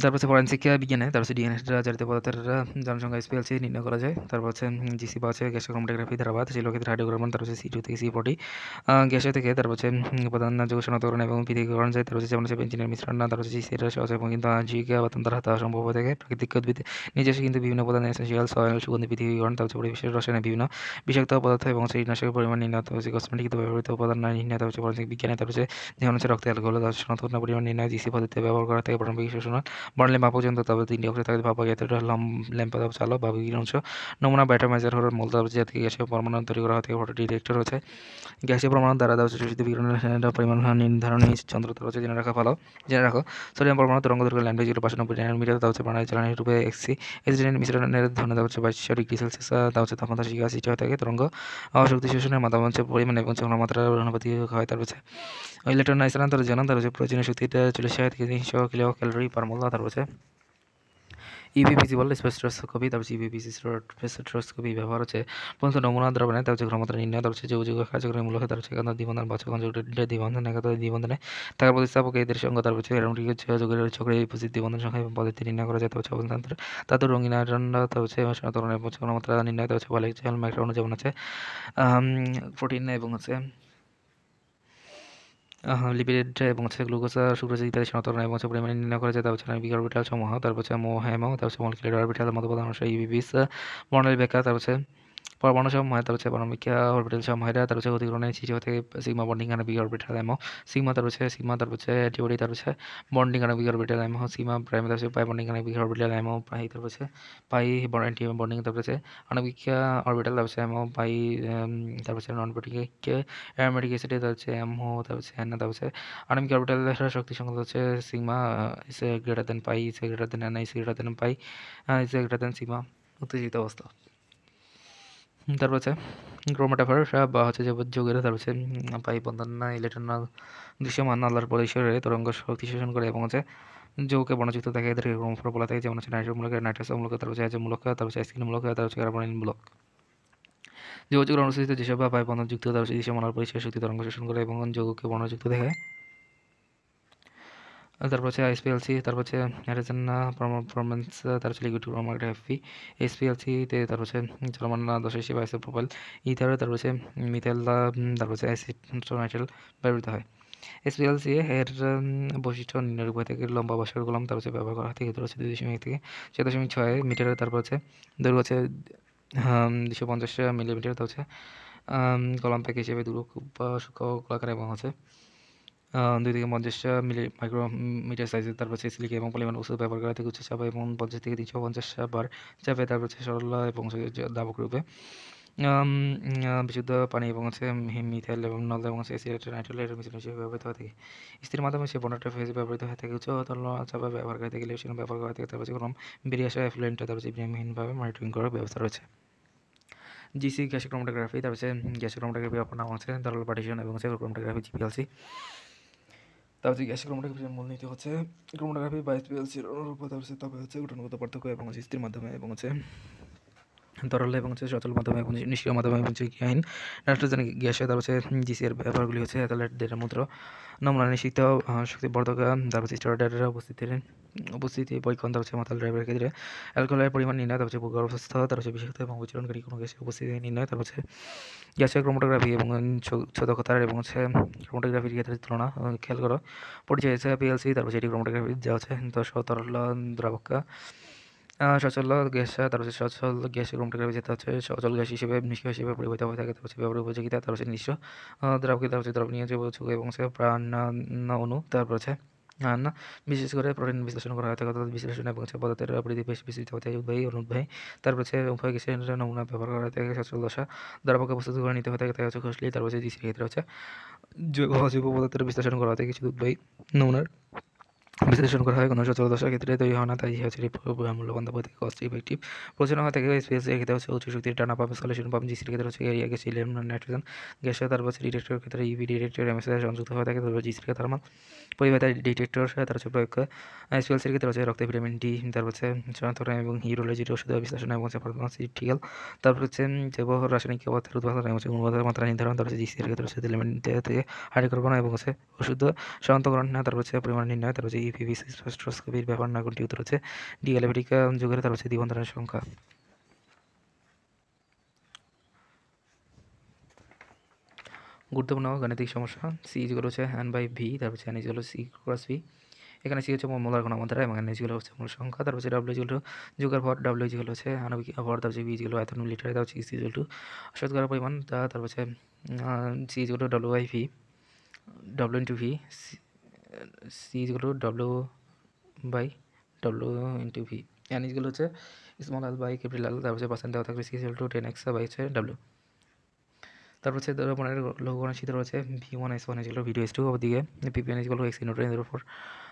তারপর হচ্ছে ফরেন্সিক বিজ্ঞানে তারপর হচ্ছে ডিএনএসটা জারিত পদার্থের জনসংখ্যা এসপিএলসি নির্ণয় করা যায় তারপর হচ্ছে জিসি বা হচ্ছে গ্যাসের ক্রোমোটোগ্রাফি ধারাবাদ লোকের হাইড্রোকার্বন তারপর সি টু থেকে সি ফোর্টি গ্যাসের থেকে তারপর হচ্ছে উপাদান যোগ শনাক্তকরণ এবং পৃথকীকরণ যায় তারপর হচ্ছে যেমন হচ্ছে বেঞ্চিনের মিশ্রণ তারপর হচ্ছে সিরা সহজ এবং কিন্তু আঞ্চিক আবাদন দ্বারা হাতা সম্ভব হয়ে থাকে প্রাকৃতিক উদ্ভিদ নিজস্ব কিন্তু বিভিন্ন উপাদান এসেন্সিয়াল সয়েল সুগন্ধি পৃথকীকরণ তারপর হচ্ছে পরিবেশের রসায়নে বিভিন্ন বিষাক্ত পদার্থ এবং কীটনাশকের পরিমাণ নির্ণয় হচ্ছে কসমেটিক ব্যবহৃত উপাদান নির্ণয় তারপর হচ্ছে ফরেন্সিক বিজ্ঞানে তারপর হচ্ছে যেমন হচ্ছে রক্তে অ্যালকোহল শনাক্তকরণ পরিমাণ নির্ণয় জিসি পদ্ধতি ব্যবহার করা থেকে প্রারম্ভিক শোষণ বর্ণলে মাপ পর্যন্ত তবে তিনটি অংশ থাকতে পাওয়া গেছে ল্যাম্পা চালক বা বিভিন্ন অংশ নমুনা ব্যাটার মেজার মূল দাবি জাতীয় গ্যাসের পরমাণু তৈরি করা থেকে ফটো ডিটেক্টর হচ্ছে গ্যাসের পরমাণু দ্বারা দেওয়া শোষিত বিকিরণের পরিমাণ নির্ধারণে যন্ত্রতা রয়েছে জেনে রাখা ভালো জেনে রাখো সোডিয়াম পরমাণু তরঙ্গ দৈর্ঘ্য ল্যাম্পে জিরো পাঁচশো নব্বই মিটার তা হচ্ছে প্রাণায় জ্বালানি রূপে এক্সি এক্সিডেন্ট মিশ্রণের ধন তা হচ্ছে বাইশশো ডিগ্রি সেলসিয়াস তা হচ্ছে তাপমাত্রা শিখা সৃষ্টি হয়ে থাকে তরঙ্গ শক্তি শোষণের মাধ্যমে পরিমাণ এবং মাত্রা অনুপাতি হয় তার হচ্ছে ইলেকট্রন স্থানান্তর জনান্তর হচ্ছে প্রয়োজনীয় শক্তিটা চল্লিশ হাজার থেকে তিনশো কিলো ক্যালোরি পার মোল তারপর হচ্ছে ইভিপিসি বলে স্পেস্ট্রোস্কোপি তারপর ইভিপিসি স্পেস্ট্রোস্কোপি ব্যবহার হচ্ছে পর্যন্ত নমুনা দ্রবণে তার হচ্ছে ক্ষমতা নির্ণয় তার হচ্ছে যুগ কার্যক্রম মূলক তার হচ্ছে একান্ত দ্বিবন্ধন বাচক দ্বিবন্ধন একান্ত দ্বিবন্ধনে থাকা প্রতিস্থাপক এদের সঙ্গে তার হচ্ছে এরমটি যোগের চক্রে উপস্থিত দ্বিবন্ধন সংখ্যা এবং পদ্ধতি নির্ণয় করা যায় তার হচ্ছে অবস্থান তাদের রঙিন আয়রণরা তার হচ্ছে তরণের ক্ষমতা নির্ণয় তার হচ্ছে বালিক মাইক্রো যেমন আছে প্রোটিন এবং হচ্ছে লিপিড এবং হচ্ছে গ্লুকোজা সুক্রোজ ইত্যাদি সনাতন এবং হচ্ছে নির্ণয় করা যায় তারপর হচ্ছে বিকারবিটাল সমূহ তারপর হচ্ছে মোহেম তারপর হচ্ছে মলিকুলার অরবিটাল মতবাদ অনুসারে ইউবিবিস মর্নাল বেকার তারপর হচ্ছে পরমাণু పరమాణు సమూహ తర్వాత పరమాణుఖ్య ఆర్బిటల్ సమూహ తర్వాత অধিগ্রহণের চিঠি হতে সিগমা বন্ডিং আর বি অরবিটাল এমও সিগমা তার হচ্ছে সিগমা তার হচ্ছে অ্যান্টিবডি তার হচ্ছে বন্ডিং আর B orbital MO sigma prime তার হচ্ছে পাই বন্ডিং আর বি অরবিটাল এমও পাই তার হচ্ছে পাই অ্যান্টি বন্ডিং তার হচ্ছে অণুবীক্ষা অরবিটাল তার হচ্ছে এমও পাই তার হচ্ছে নন প্রোটিক অ্যারোমেটিক অ্যাসিড তার হচ্ছে এমও তার হচ্ছে এন তার হচ্ছে অণুবীক্ষা অরবিটাল শক্তি সংকেত হচ্ছে sigma is greater than pi is greater than N is greater than pi is greater than sigma উত্তেজিত অবস্থা তারপর আছে ক্রোমাটাফার বা হচ্ছে যে যোগের তারপর হচ্ছে পাই বন্ধনা ইলেকট্রনাল দৃশ্যমান আল্লাহর পরে ঈশ্বরের তরঙ্গ শক্তি শোষণ করে এবং হচ্ছে যোগকে বর্ণযুক্ত থাকে এদেরকে ক্রমফল বলা থাকে যেমন হচ্ছে নাইট্রোমূলক নাইট্রাসমূলক তারপর হচ্ছে আইজমূলক তারপর হচ্ছে আইসক্রিমূলক তারপর হচ্ছে কার্বনিলমূলক যোগযোগ অনুসৃত যেসব বা পাই বন্ধনযুক্ত তারপর হচ্ছে দৃশ্যমান আল্লাহর পরিচয় শক্তি তরঙ্গ শোষণ করে এবং যোগকে বর্ণযুক্ত দেখায় তারপর হচ্ছে এসপিএলসি তারপর হচ্ছে অ্যারিজেনা পারফরমেন্স তারপর হচ্ছে লিকুইড মার্কেট এফপি এসপিএলসিতে তারপর হচ্ছে চলমান্না দশের শিবা এসে ই ইথারে তারপর হচ্ছে মিথেল তারপর হচ্ছে অ্যাসিড নাইট্রেল ব্যবহৃত হয় এসপিএলসি এর বৈশিষ্ট্য নিম্নরূপ উপায় থেকে লম্বা বসার কলম তারপর হচ্ছে ব্যবহার করা থেকে হচ্ছে দুই দশমিক থেকে ছয় দশমিক ছয় মিটারের তারপর হচ্ছে দৈর্ঘ্য হচ্ছে দুশো পঞ্চাশ মিলিমিটার তারপর হচ্ছে কলম প্যাক হিসেবে দুর্গ খুব সূক্ষ্ম কলাকার এবং হচ্ছে দুই থেকে পঞ্চাশ মিলি মাইক্রো মিটার সাইজের তারপর সিসিলিকে এবং পরিমাণ ওষুধ ব্যবহার করা থেকে উচ্চ চাপ এবং পঞ্চাশ থেকে তিনশো পঞ্চাশ বার চাপে তারপর হচ্ছে সরল এবং দাবক রূপে বিশুদ্ধ পানি এবং হচ্ছে মিথাইল এবং নল এবং হচ্ছে এসিডেটেড নাইট্রোলাইটের মিশ্রণ হিসেবে ব্যবহৃত হয়ে থাকে স্ত্রীর মাধ্যমে সে বন্যাটা ফেসে ব্যবহৃত হয়ে থাকে উচ্চতর চাপে ব্যবহার করা থেকে ইলেকট্রিক ব্যবহার করা থাকে তারপর কোনো বেরিয়ে আসা এফ্লুয়েন্টটা তারপর বিনিমহীনভাবে মনিটরিং করার ব্যবস্থা রয়েছে জিসি ক্রোমোটোগ্রাফি তারপর হচ্ছে ক্রোমোটোগ্রাফি অপর নাম হচ্ছে তরল পার্টিশন এবং হচ্ছে ক্রোমোটোগ্রাফি জিপিএলসি তারপর গ্যাসের ক্রোমোটোগ্রাফির মূলনীতি হচ্ছে ক্রোমোটোগ্রাফি বা এসপিএল শিরোনাম তারপর হচ্ছে তবে হচ্ছে গঠনগত পার্থক্য এবং হচ্ছে স্থির মাধ্যমে এবং হচ্ছে তরল এবং হচ্ছে সচল মাধ্যমে এবং নিষ্ক্রিয় মাধ্যমে এবং হচ্ছে আইন নাইট্রোজেন গ্যাসে তারপর হচ্ছে জিসিএর ব্যবহারগুলি হচ্ছে অ্যাথালেট মূত্র নমুনা নিষিক্ত শক্তি বর্ধকা তারপর হচ্ছে স্টেরয়েডের উপস্থিতির উপস্থিতি পরীক্ষণ তার হচ্ছে মাতাল ড্রাইভারের ক্ষেত্রে অ্যালকোহলের পরিমাণ নির্ণয় তার হচ্ছে গর্ভস্থ তার হচ্ছে বিষাক্ত এবং বিচরণকারী কোনো গ্যাসের উপস্থিতি নির্ণয় তার হচ্ছে গ্যাসের ক্রোমোটোগ্রাফি এবং ছোদকতার এবং হচ্ছে ক্রোমোটোগ্রাফির ক্ষেত্রে তুলনা খেয়াল করো পরিচয় এসে পিএলসি তার হচ্ছে এটি ক্রোমোটোগ্রাফি যা হচ্ছে দশ তরল দ্রাবকা সচল গ্যাস তার হচ্ছে সচল গ্যাসের ক্রোমোটোগ্রাফি যেটা হচ্ছে সচল গ্যাস হিসেবে নিষ্ক্রিয় হিসেবে পরিবর্তিত হয়ে থাকে তার হচ্ছে ব্যবহার উপযোগিতা তার হচ্ছে নিঃস্ব দ্রাবকে তার হচ্ছে দ্রবণীয় জৈব এবং হচ্ছে প্রাণ অনু তারপর হচ্ছে না বিশেষ করে প্রোটিন বিশ্লেষণ করা হয় বিশ্লেষণ এবং পদার্থের পরিধি বেশ বিস্তৃত হতে উদ্বাহী অনুদ্বাহী তারপর হচ্ছে উভয় গ্যাসের নমুনা ব্যবহার করা হয় থাকে সচল দশা দ্রাবকে প্রস্তুত করে নিতে হয় থাকে হচ্ছে খসলি তারপর হচ্ছে ক্ষেত্রে হচ্ছে জৈব পদার্থের বিশ্লেষণ করা হয় কিছু উদ্বাহী নমুনার বিশ্লেষণ করা হয় উনিশশো চৌদ্দশোর ক্ষেত্রে তৈরি হয় না তাই হচ্ছে মূল্যবান থেকে কস্ট ইফেক্টিভ প্রচলন হয়ে থাকে স্পেস এর ক্ষেত্রে হচ্ছে উচ্চ শক্তির টানা পাবে সলিউশন পাম্প জিসির ক্ষেত্রে হচ্ছে এরিয়া গেছে ইলেমন নাইট্রোজেন গ্যাসের তার হচ্ছে ডিটেক্টর ক্ষেত্রে ইভি ডিটেক্টর এমএস সংযুক্ত হয়ে থাকে তারপর জিসির থার্মাল পরিবার ডিটেক্টর তার হচ্ছে প্রয়োগ এর ক্ষেত্রে হচ্ছে রক্তে ভিটামিন ডি তারপর হচ্ছে সনাতন এবং হিরোলজির ওষুধ বিশ্লেষণ এবং ফার্মাসিউটিক্যাল তারপর হচ্ছে জৈব রাসায়নিক পদার্থের উৎপাদন এবং গুণগত মাত্রা নির্ধারণ তার হচ্ছে জিসির ক্ষেত্রে হচ্ছে এলিমেন্ট হাইড্রোকার্বন এবং হচ্ছে ওষুধ শনাক্তকরণ তারপর হচ্ছে পরিমাণ নির্ণয় তারপর হচ্ছে ইউপিভিসি স্পেস্ট্রোস্কোপির ব্যাপার গুলটি উত্তর হচ্ছে ডি যুগের তার হচ্ছে দ্বিবন্ধনের সংখ্যা গুরুত্বপূর্ণ গাণিতিক সমস্যা সি ইজগুলো হচ্ছে এন বাই ভি তারপর হচ্ছে হ্যান ইজগুলো সি ক্রস ভি এখানে সি হচ্ছে মোলার ঘন আমাদের এবং এন গুলো হচ্ছে মূল সংখ্যা তারপর হচ্ছে ডাব্লিউ জিগুলো যুগের ভর ডাব্লিউ জিগুলো হচ্ছে আনবিক ভর তারপর হচ্ছে বিজগুলো আয়তন লিটারে তারপর হচ্ছে সি জিগুলো শতকরা পরিমাণ তারপর হচ্ছে সি জিগুলো W I V W into V C ইজগুলো W by W into V N ইজগুলো হচ্ছে small L by capital L তারপর হচ্ছে পার্সেন্ট দেওয়া থাকবে সি ইজগুলো টু টেন এক্স বাই হচ্ছে ডব্লিউ তারপর হচ্ছে ধরো মনে লঘুগণের শীত রয়েছে ভি ওয়ান এস ওয়ান এসগুলো ভিডিও এস টু ওদিকে পিপিএন এসগুলো এক্স ইন্টু টেন ফোর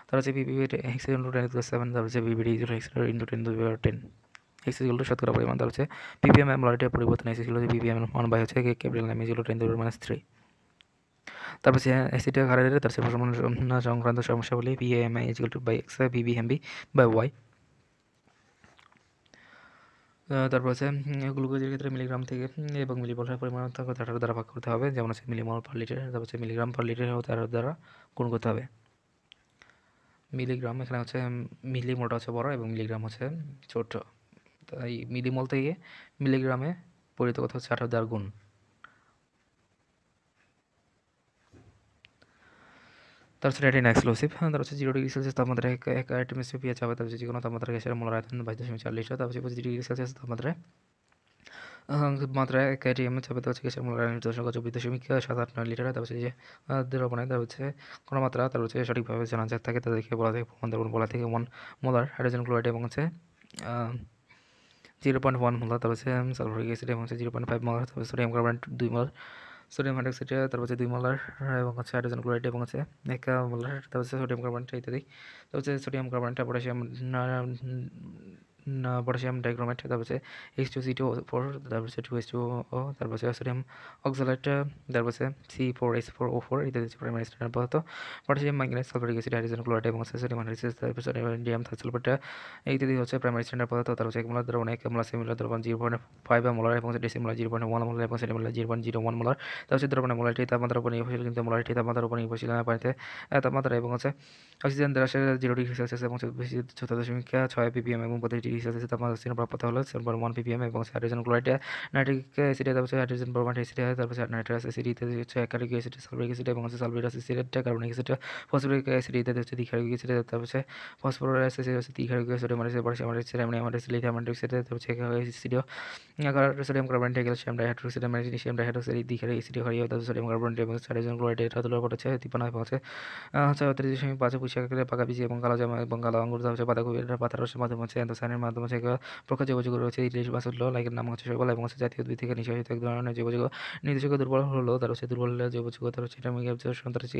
তার হচ্ছে PPB X into ten seven তার হচ্ছে বিবিডি ইজগুলো এক্স ইন্টু টেন দু টেন এক্স ইজগুলো শতকরা পরিমাণ তার হচ্ছে পিপিএম এম লরিটের পরিবর্তন এসেছিল যে পিপিএম ওয়ান বাই হচ্ছে ক্যাপিটাল এম ইজগুলো টেন মাইনাস থ্রি তারপর অ্যাসিডের হারের তার পরিমাণ সংক্রান্ত সমস্যাবলী P M I is equal two by X B B M B by Y তারপর হচ্ছে গ্লুকোজের ক্ষেত্রে মিলিগ্রাম থেকে এবং মিলিমলের পরিমাণ তার দ্বারা ভাগ করতে হবে যেমন হচ্ছে মিলিমল পার লিটার তারপর হচ্ছে মিলিগ্রাম পার লিটার তার দ্বারা গুণ করতে হবে মিলিগ্রাম এখানে হচ্ছে মিলিমলটা হচ্ছে বড় এবং মিলিগ্রাম হচ্ছে ছোট তাই মিলিমল থেকে মিলিগ্রামে পরিণত কথা হচ্ছে আঠারো দ্বারা গুণ হ্যাঁ, তার হচ্ছে রেটিন এক্সক্লুসিভ তার হচ্ছে জিরো ডিগ্রি সেলসিয়াস তাপমাত্রা এক আইটিমিসি পেঁয়াজ হবে তার হচ্ছে যে কোনো তাপমাত্রা গ্যাসের মূল রায় বাইশ দশমিক চাল্লিশ তার হচ্ছে পঁচিশ ডিগ্রি সেলসিয়াস তাপমাত্রা মাত্রায় এক আইটিএম এমএল চাপে হচ্ছে গ্যাসের মূল আয়তন দশ চব্বিশ দশমিক সাত আট নয় লিটার তার হচ্ছে যে দ্রবণে তার হচ্ছে কোনো মাত্রা তার হচ্ছে সঠিকভাবে জানা যায় থাকে তাদেরকে বলা থেকে বলা থেকে ওয়ান মোলার হাইড্রোজেন ক্লোরাইড এবং হচ্ছে জিরো পয়েন্ট ওয়ান মোলার তার হচ্ছে সালফারিক অ্যাসিড এবং হচ্ছে জিরো পয়েন্ট ফাইভ মোলার তারপরে সোডিয়াম কার্বনেট দুই মোলার সোডিয়াম হাইড্রোক্সাইড তারপর হচ্ছে দুই মোলার এবং হচ্ছে হাইড্রোজেন ক্লোরাইড এবং হচ্ছে এক মোলার তারপর হচ্ছে সোডিয়াম কার্বনেট ইত্যাদি তারপর হচ্ছে sodium carbonate potassium potassium dichromate তারপরে H two C two four তারপরে টু এইচ টু ও তারপরে সোডিয়াম অক্সালাইট তারপরে C four H four O four ইত্যাদি হচ্ছে প্রাইমারি স্ট্যান্ডার্ড পদার্থ potassium manganese sulphuric acid hydrogen chloride এবং সোডিয়াম হাইড্রোসিস তারপরে সোডিয়াম ডিএম সালফেট ইত্যাদি হচ্ছে প্রাইমারি স্ট্যান্ডার পদার্থ তারপরে এক মোলার দ্রবণ এক মোলার সিমিলার দ্রবণ জিরো পয়েন্ট ফাইভ মোলার এবং deci decimolar zero point one molar এবং centimolar zero point zero one molar তারপরে দ্রবণে দ্রবণের মোলারটি তাপমাত্রার উপর নির্ভরশীল কিন্তু মোলারটি তাপমাত্রার উপর নির্ভরশীল না পানিতে তাপমাত্রা এবং হচ্ছে অক্সিজেন দ্রাসের জিরো ডিগ্রি সেলসিয়াস এবং চৌত্রিশ দশমিক ছয় পিপিএম এবং প্রতি ডিগ্রি বিশ আছে তাপমাত্রা শূন্য প্রাপ্যতা হলো পর ওয়ান পিপিএম এবং হাইড্রোজেন ক্লোরাইড নাইট্রিক অ্যাসিডে তারপর হাইড্রোজেন ব্রোমাইড অ্যাসিড হয় তারপর নাইট্রাস অ্যাসিড ইত্যাদি হচ্ছে অ্যাকারিক অ্যাসিড সালফিক অ্যাসিড এবং হচ্ছে sulphuric acid carbonic acid phosphoric acid ইত্যাদি হচ্ছে দ্বিক্ষারিক অ্যাসিড তারপর হচ্ছে ফসফরাস অ্যাসিড হচ্ছে দ্বিক্ষারিক অ্যাসিড মানে হচ্ছে আমাদের অ্যাসিড এমনি আমাদের অ্যাসিড লিথিয়াম অ্যান্ড্রক্সাইড তারপর হচ্ছে অ্যাসিডিও sodium carbonate calcium dihydroxide magnesium dihydroxide দ্বিক্ষারিক অ্যাসিড হরিয়া তারপর সোডিয়াম কার্বনেট এবং হাইড্রোজেন ক্লোরাইড এটা তুলনা করেছে দীপানা এবং হচ্ছে হচ্ছে অতিরিক্ত পাঁচে পুষিয়া পাকা বীজ এবং কালো জামা এবং কালো আঙ্গুর হচ্ছে বাঁধাকপি পাতা রসের মাধ্যমে হচ্ছে অ্যান্থোসাইনের মাধ্যমে প্রকাশ যোগাযোগ রয়েছে ইলিশ বা লাইকের নাম হচ্ছে শৈবাল এবং হচ্ছে জাতীয় উদ্ভিদ থেকে নিঃশ্বাসিত এক ধরনের যোগাযোগ নির্দেশক দুর্বল হলো তার হচ্ছে দুর্বল যোগাযোগ তার হচ্ছে মিডিয়া অ্যাবজর্পশন তার হচ্ছে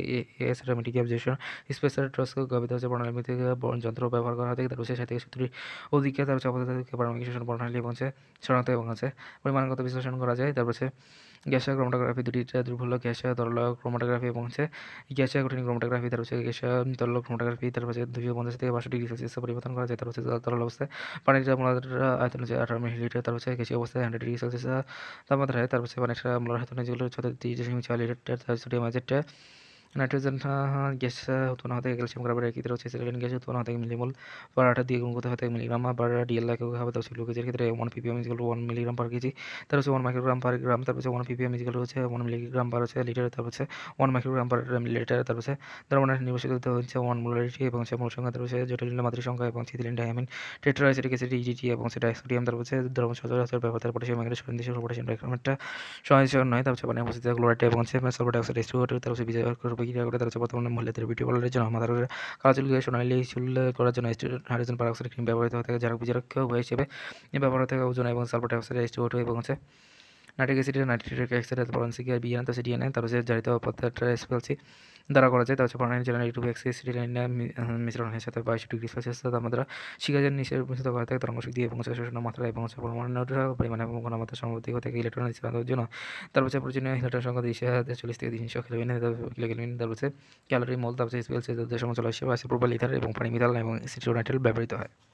মিডিয়া অ্যাবজর্পশন স্পেশাল ট্রস্ক গবিত হচ্ছে প্রণালী থেকে যন্ত্র ব্যবহার করা থেকে তার হচ্ছে সাথে সূত্রে অধিকার তার হচ্ছে আপাতত থেকে প্রণালী এবং হচ্ছে শনাক্ত এবং হচ্ছে পরিমাণগত বিশ্লেষণ করা যায় তারপর হচ্ছে গ্যাসীয় ক্রোমাটোগ্রাফি দুটিটা দুর্বল হলো গ্যাসীয় তরল ক্রোমাটোগ্রাফি এবং হচ্ছে গ্যাসীয় কঠিন ক্রোমাটোগ্রাফি তার হচ্ছে গ্যাসীয় তরল ক্রোমাটোগ্রাফি তার হচ্ছে দুশো পঞ্চাশ থেকে বাষট্টি ডিগ্রি সেলসিয়াসে পরিবর্তন করা যায় তার হচ্ছে তরল অবস্থায় পানিটা মোলার আয়তন হচ্ছে আঠারো মিলিলিটার তার হচ্ছে গ্যাসীয় অবস্থায় হান্ড্রেড ডিগ্রি সেলসিয়াস হয় তার হচ্ছে পানিটা মোলার আয়তন যেগুলো হচ্ছে তিরিশ দশমিক ছয় লিটার তার সোডিয়াম আইজেটটা নাইট্রোজেন গ্যাস উৎপন্ন হতে ক্যালসিয়াম কার্বন ক্ষেত্রে হচ্ছে সেলেন গ্যাস উৎপন্ন হতে মিলিমোল পার আটা দিয়ে গুণ করতে হতে মিলিগ্রাম পার ডিএল লাখ হবে তার গ্লুকোজের ক্ষেত্রে one ppm is equal one milligram per KG তার হচ্ছে ওয়ান মাইক্রোগ্রাম পার গ্রাম তার হচ্ছে ওয়ান পিপিএম ইজিক্যাল হচ্ছে ওয়ান মিলিগ্রাম পার হচ্ছে লিটার তার হচ্ছে ওয়ান মাইক্রোগ্রাম পার লিটার তার হচ্ছে তার মানে নির্বাচিত হচ্ছে ওয়ান মোলারিটি এবং সে মূল সংখ্যা তার হচ্ছে জটিল মাতৃ সংখ্যা এবং সিথিলিন ডায়ামিন টেট্রাইসিটিক অ্যাসিড ইজিটি এবং সেটা সোডিয়াম তার হচ্ছে দ্রবণ সচরাচর ব্যবহার তারপর সে ম্যাগনেশিয়াম দেশের পটাশিয়াম ডাইক্রোমেটটা সহায়ক নয় তারপর পানি উপস্থিত ক্লোরাইড এবং সে সালফার ডাইঅক্সাইড এস টু তারপর হচ্ছে বিজয় হিরা করে তারা বর্তমানে মহিলাদের বিউটি পার্লারের জন্য আমাদের কালো চুল সোনালি চুল করার জন্য হাইড্রোজেন পারক্সাইড ক্রিম ব্যবহৃত হয়ে থাকে যারা বিজারক্ষ হিসেবে ব্যবহার হয়ে থাকে ওজন এবং সালফার ডাইঅক্সাইড স্টোর এবং হচ্ছে নাইট্রিক অ্যাসিড নাইট্রিক অ্যাক্সাইড ফরেন্সিক আর বিয়ান তো তারপর এনে তারপর জারিত পদার্থ এসপেলসি দ্বারা করা যায় তারপর ফরেন জেলা ইউটিউব মিশ্রণ হয়ে সাথে বাইশ ডিগ্রি সেলসিয়াস তাপমাত্রা শিকাজের নিচে মিশ্রিত করা থাকে তরঙ্গ শক্তি এবং শূন্য মাত্রা এবং পরমাণু পরিমাণ এবং ঘনমাত্রা সম্পত্তি হতে ইলেকট্রন স্থানান্তর জন্য তারপর হচ্ছে প্রয়োজনীয় ইলেকট্রন সংখ্যা দুইশো হাজার চল্লিশ থেকে তিনশো কিলোমিন কিলোমিন তারপর হচ্ছে ক্যালোরি মল তারপর এসপিএলসি যে সমস্ত হিসেবে আছে প্রোপাল ইথার এবং পানি মিথাল এবং সিটোনাইটেল ব্যবহৃত হয়